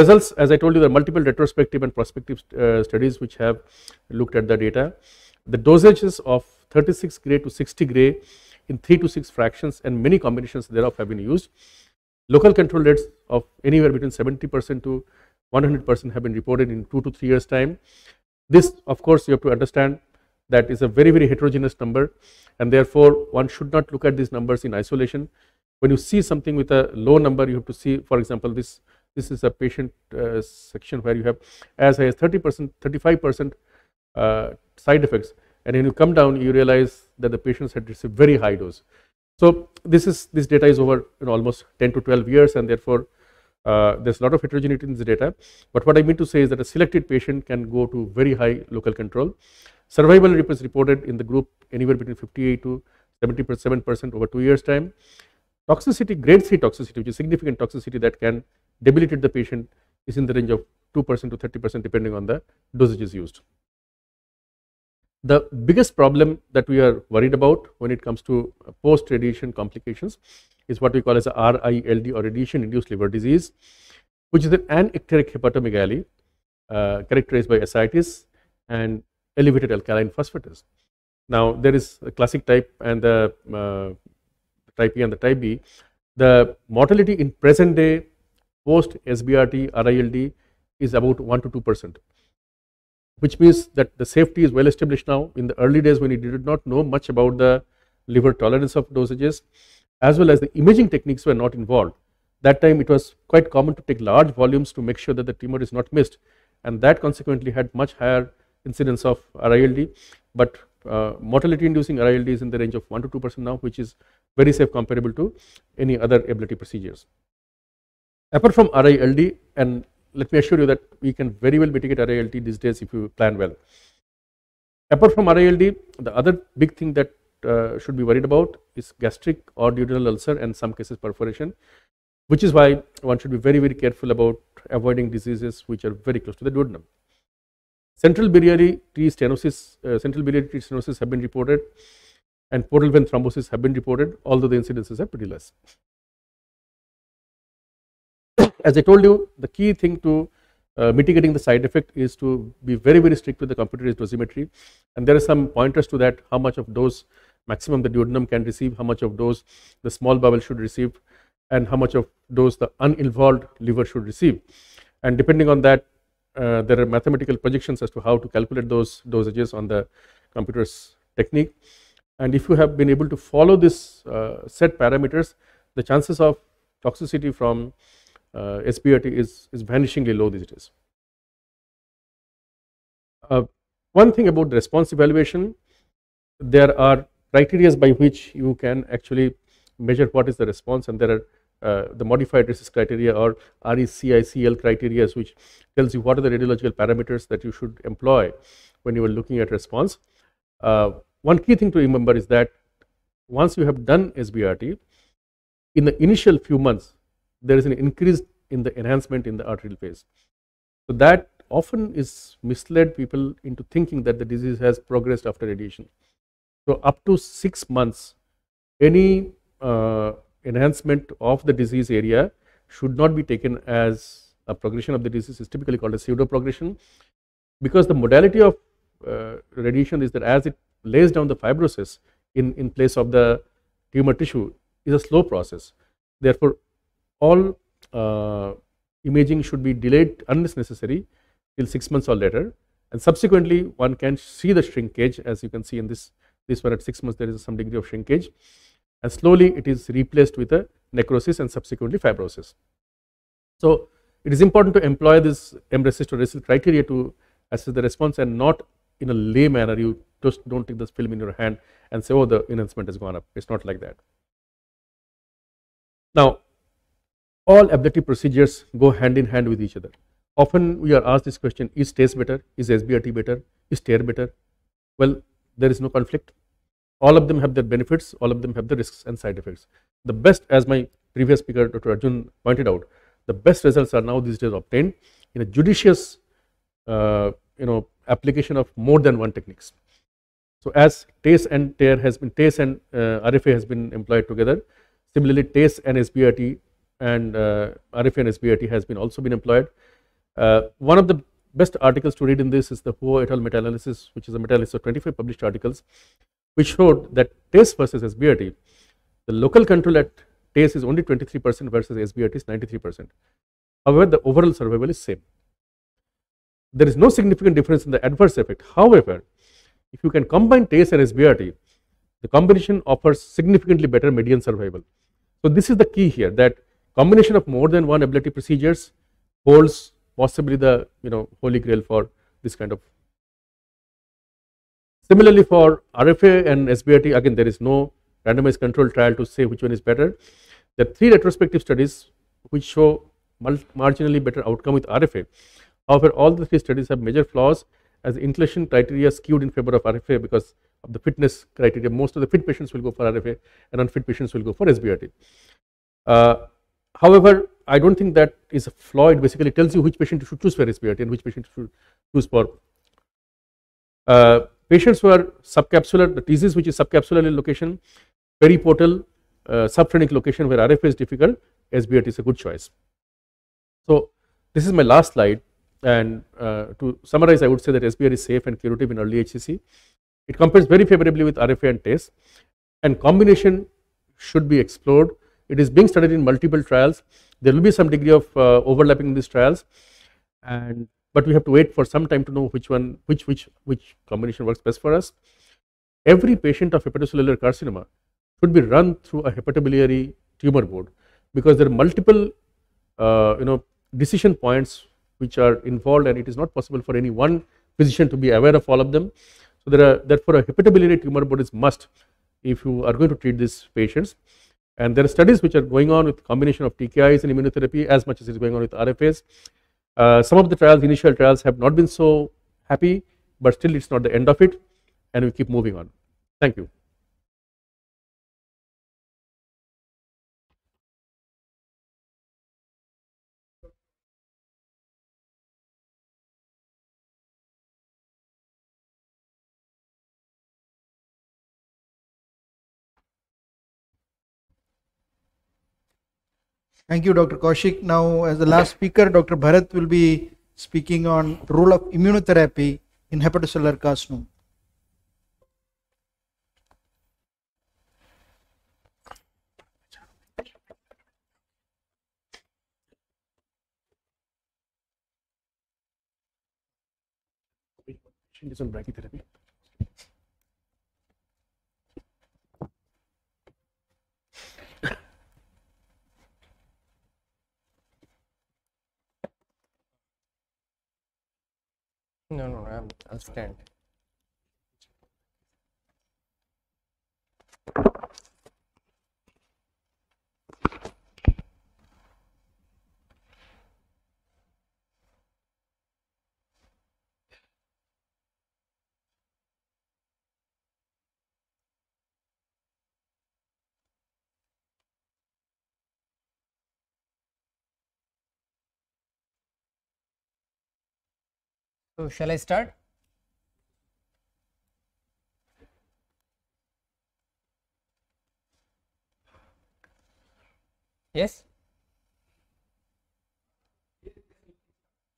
Results as I told you there are multiple retrospective and prospective uh, studies which have looked at the data. The dosages of 36 gray to 60 gray in 3 to 6 fractions and many combinations thereof have been used. Local control rates of anywhere between 70% to 100% have been reported in 2 to 3 years time. This of course you have to understand that is a very very heterogeneous number and therefore one should not look at these numbers in isolation. When you see something with a low number you have to see for example this this is a patient uh, section where you have as high as 30 percent 35 percent uh, side effects and when you come down you realize that the patients had received very high dose. So this is this data is over in almost 10 to 12 years and therefore uh, there's a lot of heterogeneity in this data. But what I mean to say is that a selected patient can go to very high local control. Survival rate is reported in the group anywhere between 58 to 77 percent over 2 years time. Toxicity, grade 3 toxicity which is significant toxicity that can debilitate the patient is in the range of 2 percent to 30 percent depending on the dosages used. The biggest problem that we are worried about when it comes to post-radiation complications is what we call as a RILD or radiation-induced liver disease, which is an anecteric hepatomegaly uh, characterized by ascites and elevated alkaline phosphatase. Now, there is a classic type and the uh, type A and the type B. The mortality in present day post SBRT RILD is about 1 to 2 percent which means that the safety is well established now. In the early days when we did not know much about the liver tolerance of dosages as well as the imaging techniques were not involved. That time it was quite common to take large volumes to make sure that the tumor is not missed and that consequently had much higher incidence of RILD but uh, mortality inducing RILD is in the range of 1 to 2 percent now which is very safe comparable to any other ability procedures. Apart from RILD and let me assure you that we can very well mitigate RILD these days if you plan well. Apart from RILD, the other big thing that uh, should be worried about is gastric or duodenal ulcer and some cases perforation, which is why one should be very, very careful about avoiding diseases which are very close to the duodenum. Central biliary tree stenosis, uh, central biliary tree stenosis have been reported and portal vein thrombosis have been reported, although the incidences are pretty less as I told you, the key thing to uh, mitigating the side effect is to be very, very strict with the computerized dosimetry. And there are some pointers to that, how much of dose maximum the duodenum can receive, how much of dose the small bowel should receive, and how much of dose the uninvolved liver should receive. And depending on that, uh, there are mathematical projections as to how to calculate those dosages on the computer's technique. And if you have been able to follow this uh, set parameters, the chances of toxicity from uh, SBRT is, is vanishingly low these days. Uh, one thing about the response evaluation, there are criteria by which you can actually measure what is the response and there are uh, the modified risk criteria or RECICL criteria which tells you what are the radiological parameters that you should employ when you are looking at response. Uh, one key thing to remember is that once you have done SBRT, in the initial few months there is an increase in the enhancement in the arterial phase. So that often is misled people into thinking that the disease has progressed after radiation. So up to 6 months, any uh, enhancement of the disease area should not be taken as a progression of the disease is typically called a pseudo progression because the modality of uh, radiation is that as it lays down the fibrosis in, in place of the tumor tissue is a slow process. Therefore, all uh, imaging should be delayed unless necessary till 6 months or later and subsequently one can see the shrinkage as you can see in this this one at 6 months there is some degree of shrinkage and slowly it is replaced with a necrosis and subsequently fibrosis. So it is important to employ this embraces resist criteria to assess the response and not in a lay manner you just do not take this film in your hand and say oh the enhancement has gone up it is not like that. Now all ablative procedures go hand in hand with each other. Often we are asked this question, is TASE better, is SBRT better, is TARE better? Well, there is no conflict. All of them have their benefits, all of them have their risks and side effects. The best, as my previous speaker Dr. Arjun pointed out, the best results are now these days obtained in a judicious uh, you know application of more than one techniques. So as TASE and TARE has been TASE and uh, RFA has been employed together. Similarly, TASE and SBRT and uh, RFA and SBIT has been also been employed. Uh, one of the best articles to read in this is the Huo et al. meta-analysis which is a meta-analysis of 25 published articles which showed that TACE versus SBIT, the local control at TACE is only 23% versus SBIT is 93%. However, the overall survival is same. There is no significant difference in the adverse effect. However, if you can combine TACE and SBRT, the combination offers significantly better median survival. So, this is the key here that combination of more than one ability procedures holds possibly the you know holy grail for this kind of. Similarly for RFA and SBRT again there is no randomized control trial to say which one is better. The three retrospective studies which show marginally better outcome with RFA. However, all the three studies have major flaws as the inclusion criteria skewed in favor of RFA because of the fitness criteria. Most of the fit patients will go for RFA and unfit patients will go for SBRT. Uh, However, I do not think that is a flaw. It basically tells you which patient you should choose for respiratory and which patient you should choose for. Uh, patients who are subcapsular, the disease which is subcapsular in location, periportal, uh, subphrenic location where RFA is difficult, SBRT is a good choice. So, this is my last slide and uh, to summarize I would say that SBR is safe and curative in early HCC. It compares very favorably with RFA and TACE and combination should be explored it is being studied in multiple trials. There will be some degree of uh, overlapping in these trials, and but we have to wait for some time to know which one, which which which combination works best for us. Every patient of hepatocellular carcinoma should be run through a hepatobiliary tumor board because there are multiple, uh, you know, decision points which are involved, and it is not possible for any one physician to be aware of all of them. So there are therefore a hepatobiliary tumor board is must if you are going to treat these patients. And there are studies which are going on with combination of TKIs and immunotherapy as much as it's going on with RFAs. Uh, some of the trials, initial trials have not been so happy, but still it's not the end of it and we keep moving on. Thank you. Thank you, Dr. Kaushik. Now, as the last speaker, Dr. Bharat will be speaking on role of immunotherapy in hepatocellular carcinoma. This on brachytherapy. No, no, i understand. So, shall I start? Yes?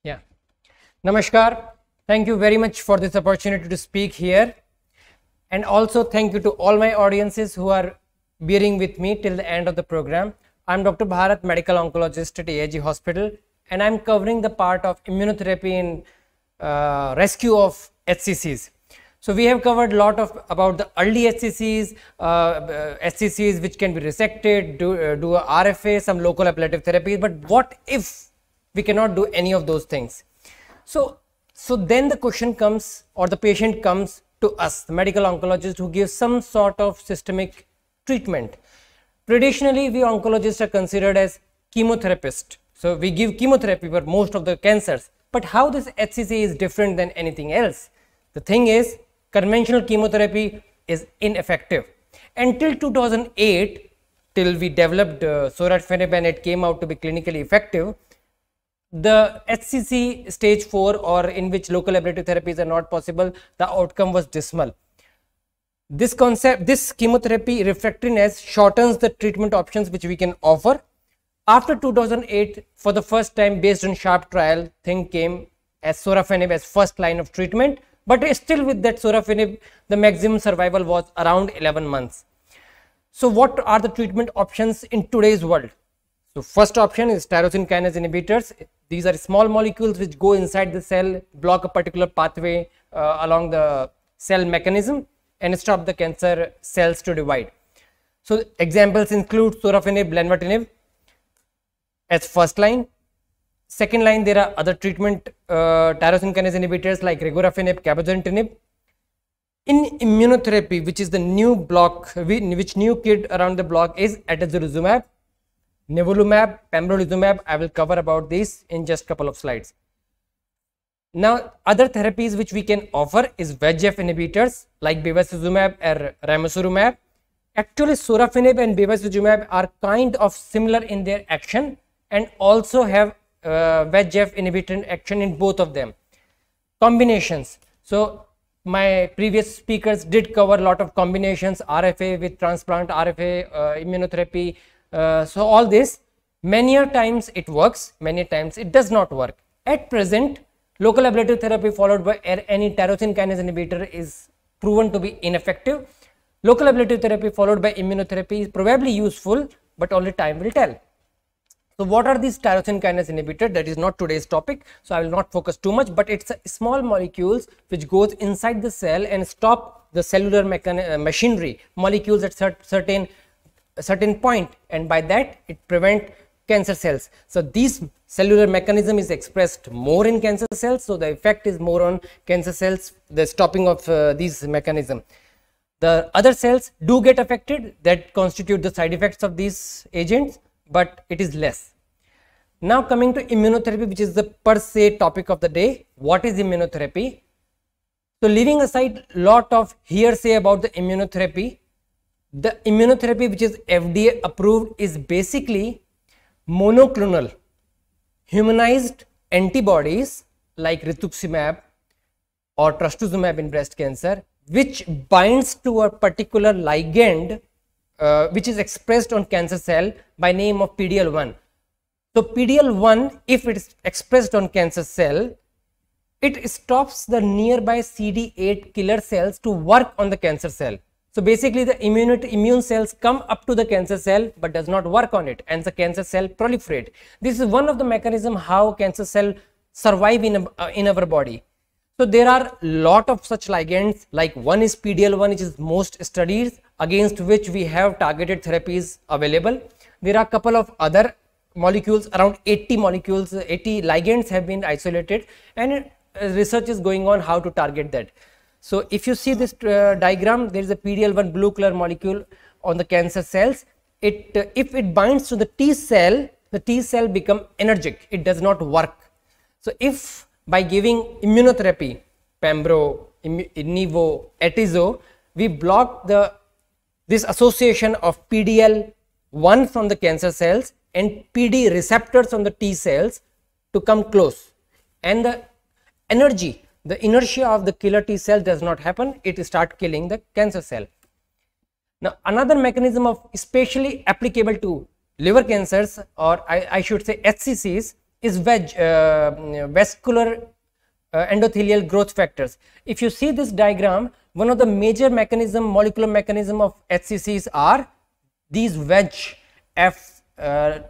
Yeah. Namaskar. Thank you very much for this opportunity to speak here. And also thank you to all my audiences who are bearing with me till the end of the program. I am Dr. Bharat, medical oncologist at AIG hospital and I am covering the part of immunotherapy in uh, rescue of HCCs. So we have covered a lot of about the early HCCs, uh, uh, HCCs which can be resected, do, uh, do a RFA, some local ablative therapies. But what if we cannot do any of those things? So, so then the question comes or the patient comes to us, the medical oncologist who gives some sort of systemic treatment. Traditionally, we oncologists are considered as chemotherapists. So we give chemotherapy for most of the cancers. But how this HCC is different than anything else? The thing is, conventional chemotherapy is ineffective. Until 2008, till we developed uh, sorafenib and it came out to be clinically effective, the HCC stage 4 or in which local ablative therapies are not possible, the outcome was dismal. This concept, this chemotherapy refractoriness shortens the treatment options which we can offer after 2008, for the first time based on SHARP trial, thing came as sorafenib as first line of treatment, but still with that sorafenib, the maximum survival was around 11 months. So what are the treatment options in today's world? So first option is tyrosine kinase inhibitors. These are small molecules which go inside the cell, block a particular pathway uh, along the cell mechanism and stop the cancer cells to divide. So examples include sorafenib, lenvatinib, as first line. Second line, there are other treatment uh, tyrosine kinase inhibitors like regorafenib, cabozantinib. In immunotherapy, which is the new block, which new kid around the block is atezolizumab, nivolumab, pembrolizumab. I will cover about these in just couple of slides. Now, other therapies which we can offer is VEGF inhibitors like bevacizumab or ramucirumab. Actually, sorafenib and bevacizumab are kind of similar in their action, and also have uh, VEGF inhibitor action in both of them. Combinations. So my previous speakers did cover a lot of combinations RFA with transplant, RFA, uh, immunotherapy. Uh, so all this many times it works, many times it does not work. At present local ablative therapy followed by any tyrosine kinase inhibitor is proven to be ineffective. Local ablative therapy followed by immunotherapy is probably useful but only time will tell. So what are these tyrosine kinase inhibitor? That is not today's topic. So I will not focus too much, but it's small molecules which goes inside the cell and stop the cellular uh, machinery, molecules at cert certain certain point and by that it prevent cancer cells. So these cellular mechanism is expressed more in cancer cells. So the effect is more on cancer cells, the stopping of uh, these mechanism. The other cells do get affected that constitute the side effects of these agents, but it is less. Now coming to immunotherapy, which is the per se topic of the day. What is immunotherapy? So leaving aside lot of hearsay about the immunotherapy, the immunotherapy which is FDA approved is basically monoclonal humanized antibodies like rituximab or trastuzumab in breast cancer which binds to a particular ligand uh, which is expressed on cancer cell by name of PDL1 so PDL1, if it is expressed on cancer cell, it stops the nearby CD8 killer cells to work on the cancer cell. So basically the immune immune cells come up to the cancer cell but does not work on it and the cancer cell proliferate. This is one of the mechanism how cancer cell survive in, uh, in our body. So there are lot of such ligands like one is PDL1 which is most studied against which we have targeted therapies available. There are couple of other molecules, around 80 molecules, 80 ligands have been isolated and uh, research is going on how to target that. So if you see this uh, diagram, there is a PDL1 blue color molecule on the cancer cells. It uh, If it binds to the T cell, the T cell become energetic, it does not work. So if by giving immunotherapy, Pembro, Nivo, Atizo, we block the this association of PDL1 from the cancer cells and PD receptors on the T cells to come close and the energy, the inertia of the killer T cell does not happen, it start killing the cancer cell. Now, another mechanism of especially applicable to liver cancers or I, I should say HCCs is veg, uh, vascular uh, endothelial growth factors. If you see this diagram, one of the major mechanism, molecular mechanism of HCCs are these veg F uh,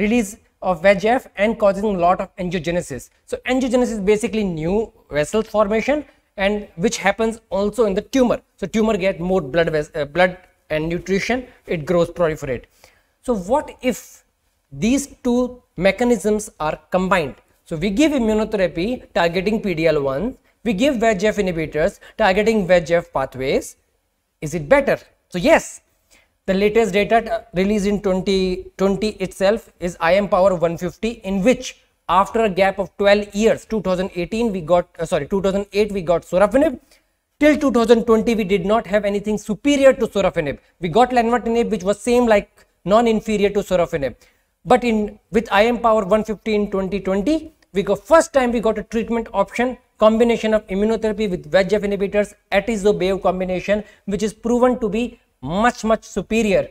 release of VEGF and causing a lot of angiogenesis. So angiogenesis is basically new vessel formation and which happens also in the tumor. So tumor get more blood, uh, blood and nutrition, it grows proliferate. So what if these two mechanisms are combined? So we give immunotherapy targeting PDL1, we give VEGF inhibitors targeting VEGF pathways. Is it better? So yes, the latest data uh, released in 2020 itself is IM Power 150 in which after a gap of 12 years 2018 we got uh, sorry 2008 we got sorafenib till 2020 we did not have anything superior to sorafenib we got lenvatinib which was same like non inferior to sorafenib but in with im power 150 in 2020 we got first time we got a treatment option combination of immunotherapy with vegf inhibitors atizobev combination which is proven to be much much superior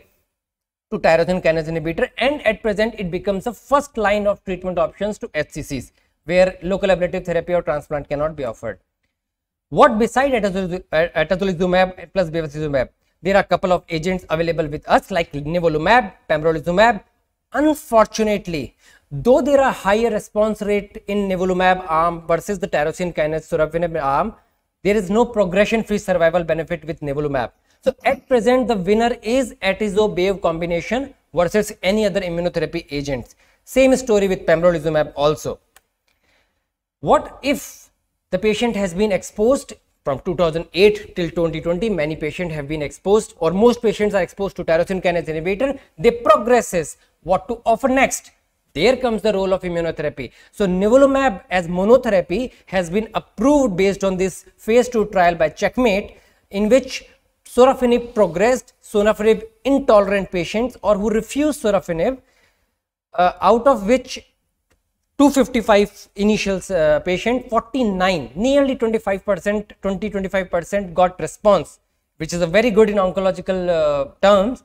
to tyrosine kinase inhibitor and at present it becomes the first line of treatment options to HCCs where local ablative therapy or transplant cannot be offered. What beside atezolizumab plus bevacizumab? There are a couple of agents available with us like nivolumab, pembrolizumab. Unfortunately, though there are higher response rate in nivolumab arm versus the tyrosine kinase surafinib arm, there is no progression-free survival benefit with nivolumab. So at present, the winner is atizo-bev combination versus any other immunotherapy agents. Same story with pembrolizumab also. What if the patient has been exposed from 2008 till 2020, many patients have been exposed or most patients are exposed to tyrosine kinase inhibitor. They progresses. What to offer next? There comes the role of immunotherapy. So nivolumab as monotherapy has been approved based on this phase 2 trial by Checkmate in which sorafenib progressed, sorafenib intolerant patients or who refused sorafenib, uh, out of which 255 initial uh, patient, 49, nearly 25%, 20-25% got response, which is a very good in oncological uh, terms.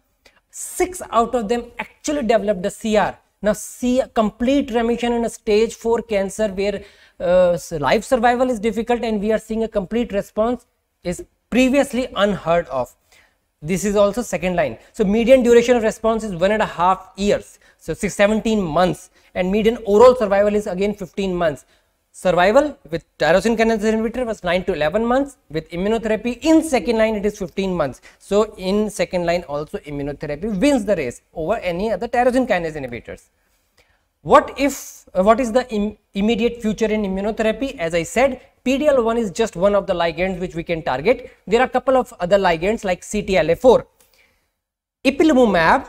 Six out of them actually developed a CR. Now, see complete remission in a stage 4 cancer where uh, life survival is difficult and we are seeing a complete response is previously unheard of. This is also second line. So median duration of response is one and a half years. So six, 17 months and median overall survival is again 15 months. Survival with tyrosine kinase inhibitor was 9 to 11 months. With immunotherapy in second line, it is 15 months. So in second line also immunotherapy wins the race over any other tyrosine kinase inhibitors what if uh, what is the Im immediate future in immunotherapy as i said PDL1 is just one of the ligands which we can target. There are a couple of other ligands like CTLA4. Ipilimumab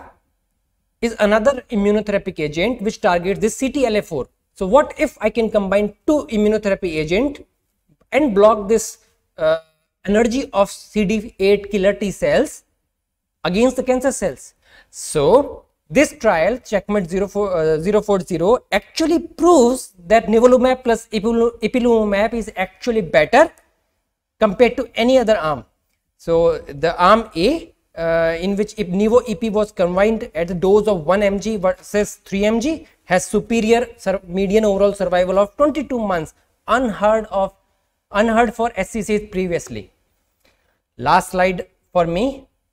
is another immunotherapy agent which targets this CTLA4. So what if I can combine two immunotherapy agent and block this uh, energy of CD8 killer T cells against the cancer cells. So this trial, Checkmate 04, uh, 040, actually proves that nivolumab plus ipilimumab is actually better compared to any other arm. So, the arm A uh, in which if nivo ep was combined at the dose of 1 mg versus 3 mg has superior median overall survival of 22 months unheard of unheard for sccs previously last slide for me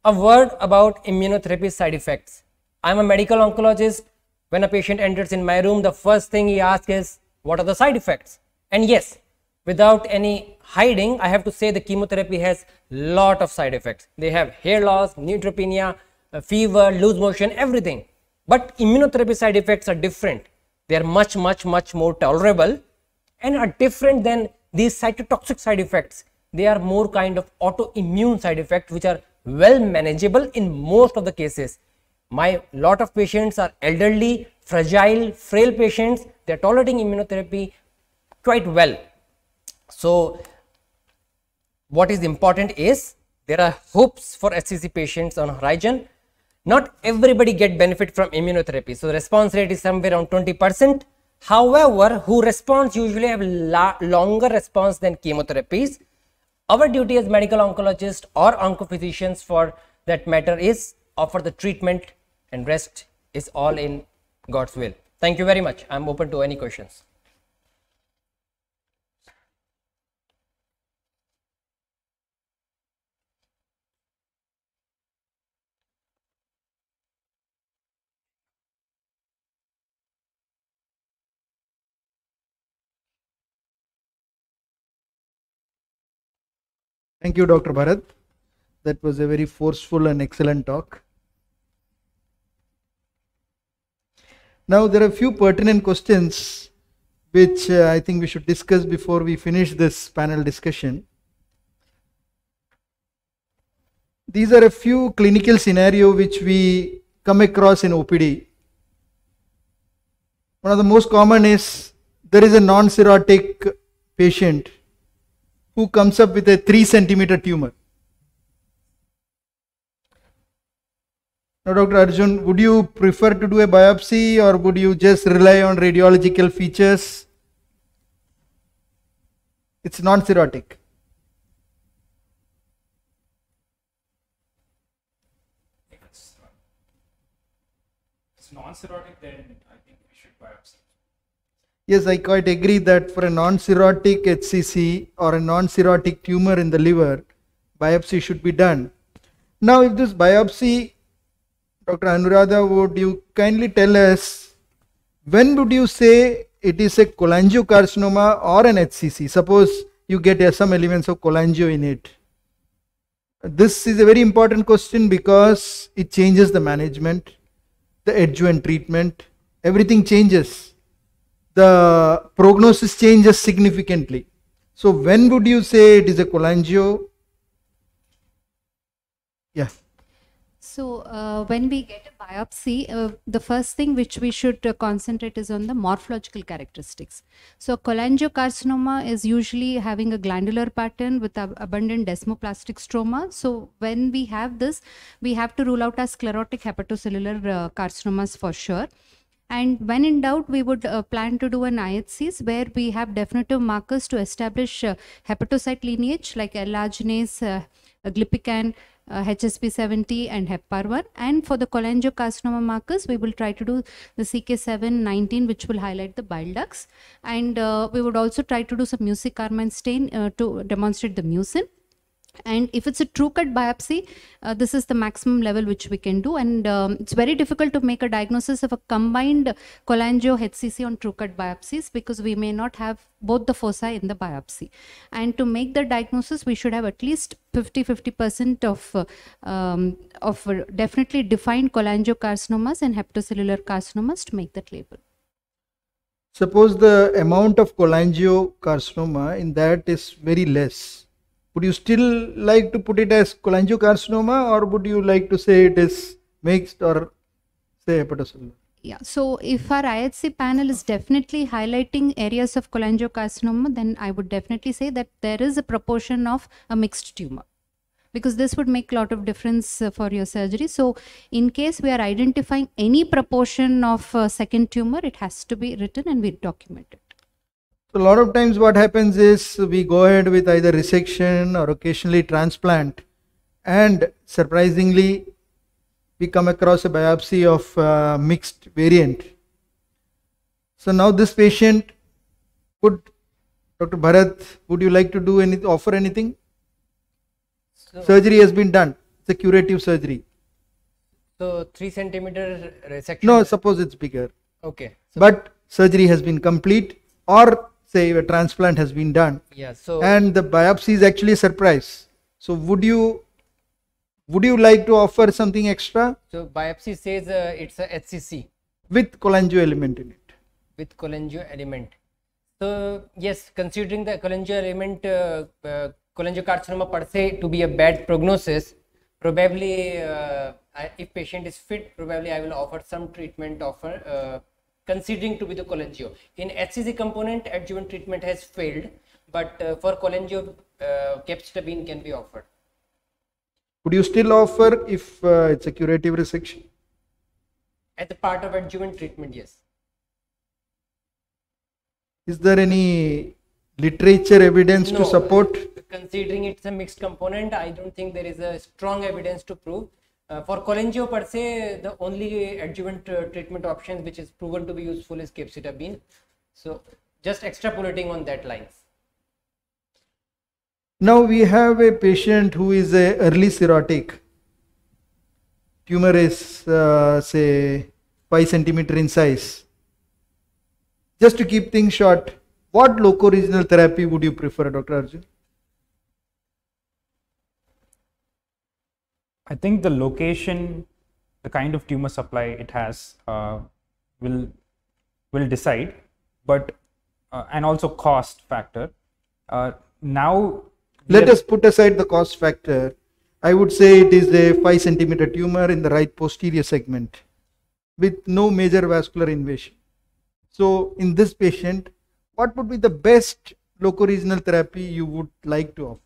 a word about immunotherapy side effects I'm a medical oncologist. When a patient enters in my room, the first thing he asks is, what are the side effects? And yes, without any hiding, I have to say the chemotherapy has lot of side effects. They have hair loss, neutropenia, uh, fever, loose motion, everything. But immunotherapy side effects are different. They are much, much, much more tolerable and are different than these cytotoxic side effects. They are more kind of autoimmune side effects which are well manageable in most of the cases. My lot of patients are elderly, fragile, frail patients. They're tolerating immunotherapy quite well. So what is important is there are hopes for SCC patients on horizon. Not everybody get benefit from immunotherapy. So the response rate is somewhere around 20%. However, who responds usually have longer response than chemotherapies. Our duty as medical oncologists or oncophysicians for that matter is offer the treatment and rest is all in God's will. Thank you very much. I'm open to any questions. Thank you, Dr. Bharat. That was a very forceful and excellent talk. Now, there are a few pertinent questions which uh, I think we should discuss before we finish this panel discussion. These are a few clinical scenario which we come across in OPD. One of the most common is there is a non-cirrhotic patient who comes up with a 3 centimeter tumor. Now, Dr. Arjun, would you prefer to do a biopsy or would you just rely on radiological features? It's non cirrhotic. it's, non then I think we should biopsy. Yes, I quite agree that for a non cirrhotic HCC or a non cirrhotic tumor in the liver, biopsy should be done. Now, if this biopsy Dr. Anuradha, would you kindly tell us when would you say it is a cholangiocarcinoma or an HCC? Suppose you get some elements of cholangio in it. This is a very important question because it changes the management, the adjuvant treatment, everything changes. The prognosis changes significantly. So when would you say it is a cholangio? Yes. Yeah. So uh, when we get a biopsy, uh, the first thing which we should uh, concentrate is on the morphological characteristics. So cholangiocarcinoma is usually having a glandular pattern with ab abundant desmoplastic stroma. So when we have this, we have to rule out as sclerotic hepatocellular uh, carcinomas for sure. And when in doubt, we would uh, plan to do an IHCs where we have definitive markers to establish uh, hepatocyte lineage like L-arginase, uh, glypican, uh, HSP70 and HEPAR1 and for the cholangiocarcinoma markers we will try to do the CK719 which will highlight the bile ducts and uh, we would also try to do some mucic carmine stain uh, to demonstrate the mucin and if it's a true cut biopsy uh, this is the maximum level which we can do and um, it's very difficult to make a diagnosis of a combined cholangio hcc on true cut biopsies because we may not have both the foci in the biopsy and to make the diagnosis we should have at least 50 50% of uh, um, of uh, definitely defined cholangiocarcinomas and hepatocellular carcinomas to make that label suppose the amount of cholangiocarcinoma in that is very less would you still like to put it as cholangiocarcinoma or would you like to say it is mixed or say hepatocellular? Yeah, so if our IHC panel is definitely highlighting areas of cholangiocarcinoma, then I would definitely say that there is a proportion of a mixed tumor because this would make a lot of difference uh, for your surgery. So in case we are identifying any proportion of uh, second tumor, it has to be written and we document it. So a lot of times what happens is we go ahead with either resection or occasionally transplant and surprisingly we come across a biopsy of uh, mixed variant. So now this patient could, Dr. Bharat, would you like to do any, offer anything? So, surgery has been done. It's a curative surgery. So three centimeter resection? No, suppose it's bigger. Okay. So but surgery has been complete or say a transplant has been done yeah so and the biopsy is actually a surprise so would you would you like to offer something extra so biopsy says uh, it's a hcc with cholangio element in it with cholangio element so yes considering the cholangio element uh, uh, cholangiocarcinoma per se to be a bad prognosis probably uh, I, if patient is fit probably i will offer some treatment offer uh, considering to be the cholangio. In HCG component, adjuvant treatment has failed, but uh, for cholangio, uh, capstabine can be offered. Would you still offer if uh, it's a curative resection? As a part of adjuvant treatment, yes. Is there any literature evidence no, to support? Considering it's a mixed component, I don't think there is a strong evidence to prove uh, for cholangio per se, the only adjuvant uh, treatment option which is proven to be useful is capecitabine. So just extrapolating on that line. Now we have a patient who is a early cirrhotic. Tumor is uh, say 5 centimeter in size. Just to keep things short, what regional therapy would you prefer, Dr. Arjun? I think the location, the kind of tumor supply it has uh, will will decide, but uh, and also cost factor. Uh, now, let us put aside the cost factor. I would say it is a five centimeter tumor in the right posterior segment with no major vascular invasion. So, in this patient, what would be the best regional therapy you would like to offer?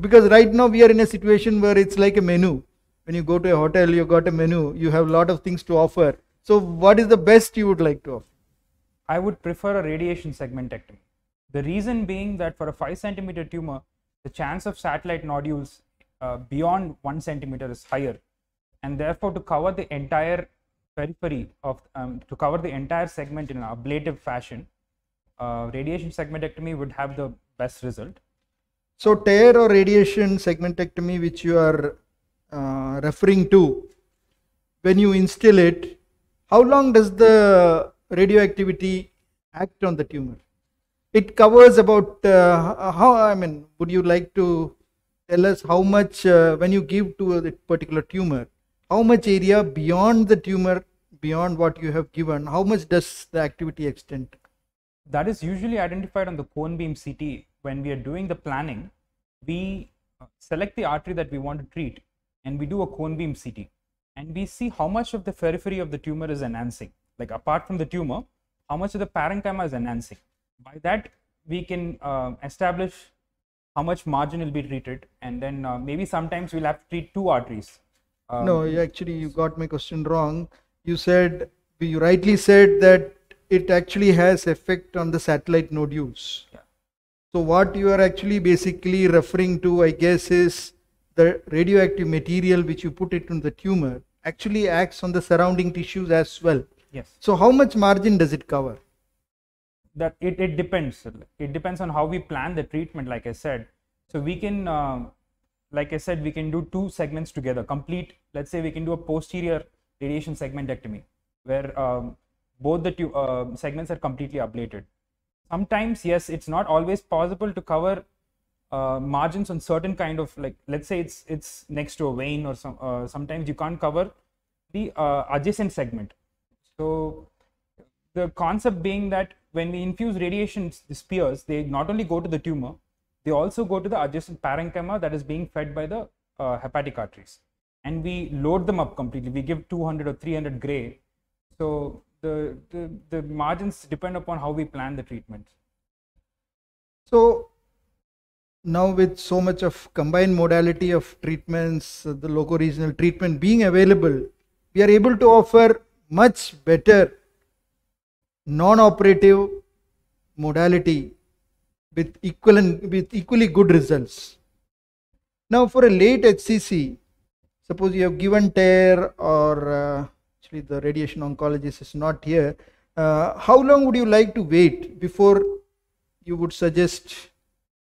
because right now we are in a situation where it's like a menu when you go to a hotel you got a menu you have a lot of things to offer so what is the best you would like to offer i would prefer a radiation segmentectomy the reason being that for a 5 centimeter tumor the chance of satellite nodules uh, beyond 1 centimeter is higher and therefore to cover the entire periphery of um, to cover the entire segment in an ablative fashion uh, radiation segmentectomy would have the best result so tear or radiation segmentectomy, which you are uh, referring to, when you instill it, how long does the radioactivity act on the tumor? It covers about uh, how I mean, would you like to tell us how much uh, when you give to a particular tumor, how much area beyond the tumor, beyond what you have given, how much does the activity extend? That is usually identified on the cone beam CT when we are doing the planning, we uh, select the artery that we want to treat and we do a cone beam CT and we see how much of the periphery of the tumor is enhancing. Like apart from the tumor, how much of the parenchyma is enhancing. By that, we can uh, establish how much margin will be treated and then uh, maybe sometimes we'll have to treat two arteries. Um, no, you actually you got my question wrong. You said, you rightly said that it actually has effect on the satellite nodules. So, what you are actually basically referring to, I guess, is the radioactive material which you put it in the tumor actually acts on the surrounding tissues as well. Yes. So, how much margin does it cover? That it, it depends. It depends on how we plan the treatment, like I said. So, we can, uh, like I said, we can do two segments together, complete. Let's say we can do a posterior radiation segmentectomy where um, both the two uh, segments are completely ablated sometimes yes it's not always possible to cover uh, margins on certain kind of like let's say it's it's next to a vein or some uh, sometimes you can't cover the uh, adjacent segment so the concept being that when we infuse radiation spears they not only go to the tumor they also go to the adjacent parenchyma that is being fed by the uh, hepatic arteries and we load them up completely we give 200 or 300 gray so the, the, the margins depend upon how we plan the treatment. So now with so much of combined modality of treatments, uh, the local regional treatment being available, we are able to offer much better non-operative modality with equivalent with equally good results. Now for a late HCC, suppose you have given tear or uh, actually the radiation oncologist is not here. Uh, how long would you like to wait before you would suggest,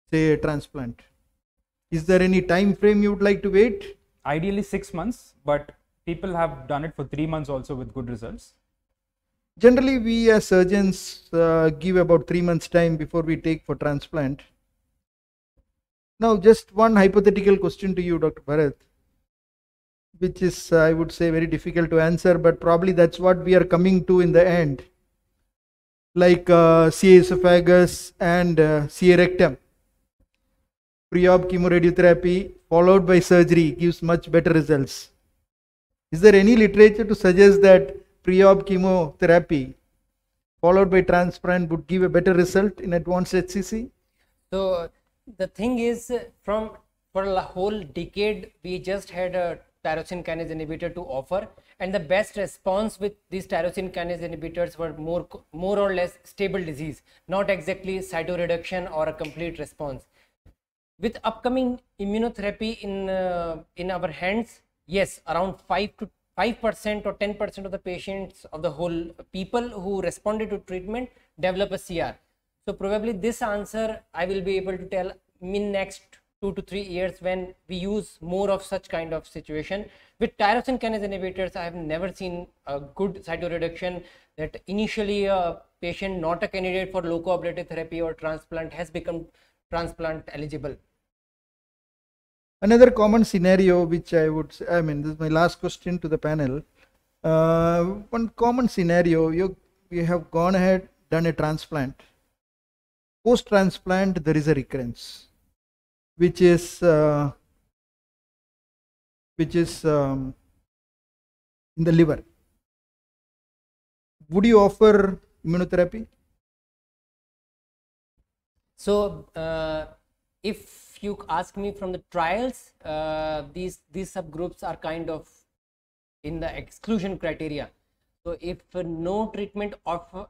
say, a transplant? Is there any time frame you would like to wait? Ideally six months, but people have done it for three months also with good results. Generally, we as surgeons uh, give about three months time before we take for transplant. Now, just one hypothetical question to you, Dr. Bharat which is, uh, I would say, very difficult to answer, but probably that's what we are coming to in the end. Like uh, CA esophagus and uh, CA rectum. Pre-op chemoradiotherapy followed by surgery gives much better results. Is there any literature to suggest that pre-op chemotherapy followed by transplant would give a better result in advanced HCC? So the thing is, from for a whole decade, we just had a tyrosine kinase inhibitor to offer and the best response with these tyrosine kinase inhibitors were more, more or less stable disease, not exactly cytoreduction or a complete response. With upcoming immunotherapy in, uh, in our hands, yes, around 5 to 5% or 10% of the patients of the whole people who responded to treatment develop a CR. So probably this answer I will be able to tell in next two to three years when we use more of such kind of situation. With tyrosine kinase inhibitors, I have never seen a good cytoreduction that initially a patient not a candidate for locoablative therapy or transplant has become transplant eligible. Another common scenario which I would say, I mean, this is my last question to the panel. Uh, one common scenario, you, you have gone ahead, done a transplant. Post-transplant, there is a recurrence which is uh, which is um, in the liver would you offer immunotherapy so uh, if you ask me from the trials uh, these these subgroups are kind of in the exclusion criteria so if no treatment of, uh,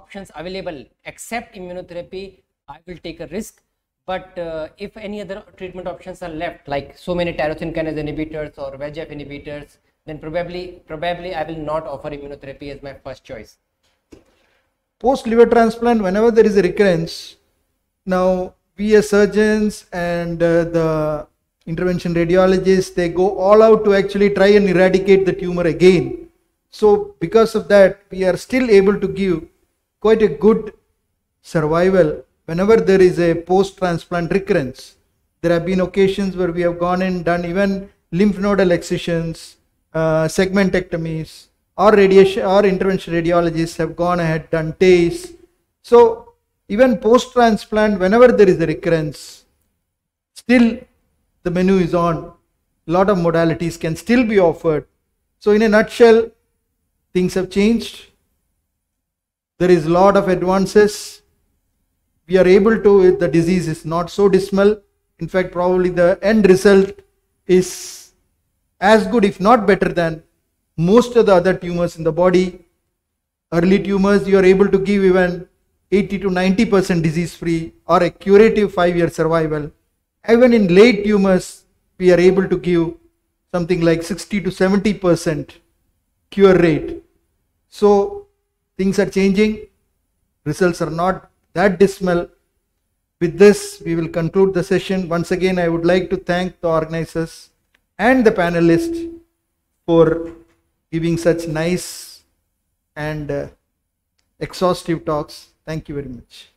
options available except immunotherapy i will take a risk but uh, if any other treatment options are left, like so many tyrosine kinase inhibitors or VEGF inhibitors, then probably, probably I will not offer immunotherapy as my first choice. Post liver transplant, whenever there is a recurrence, now we as surgeons and uh, the intervention radiologists, they go all out to actually try and eradicate the tumor again. So because of that, we are still able to give quite a good survival whenever there is a post-transplant recurrence, there have been occasions where we have gone and done even lymph nodal excisions, uh, segmentectomies, or radiation or intervention radiologists have gone ahead done TACE. So even post-transplant, whenever there is a recurrence, still the menu is on. A lot of modalities can still be offered. So in a nutshell, things have changed. There is a lot of advances we are able to, the disease is not so dismal. In fact, probably the end result is as good, if not better, than most of the other tumors in the body. Early tumors, you are able to give even 80 to 90% disease free or a curative 5 year survival. Even in late tumors, we are able to give something like 60 to 70% cure rate. So things are changing, results are not that dismal. With this, we will conclude the session. Once again, I would like to thank the organizers and the panelists for giving such nice and uh, exhaustive talks. Thank you very much.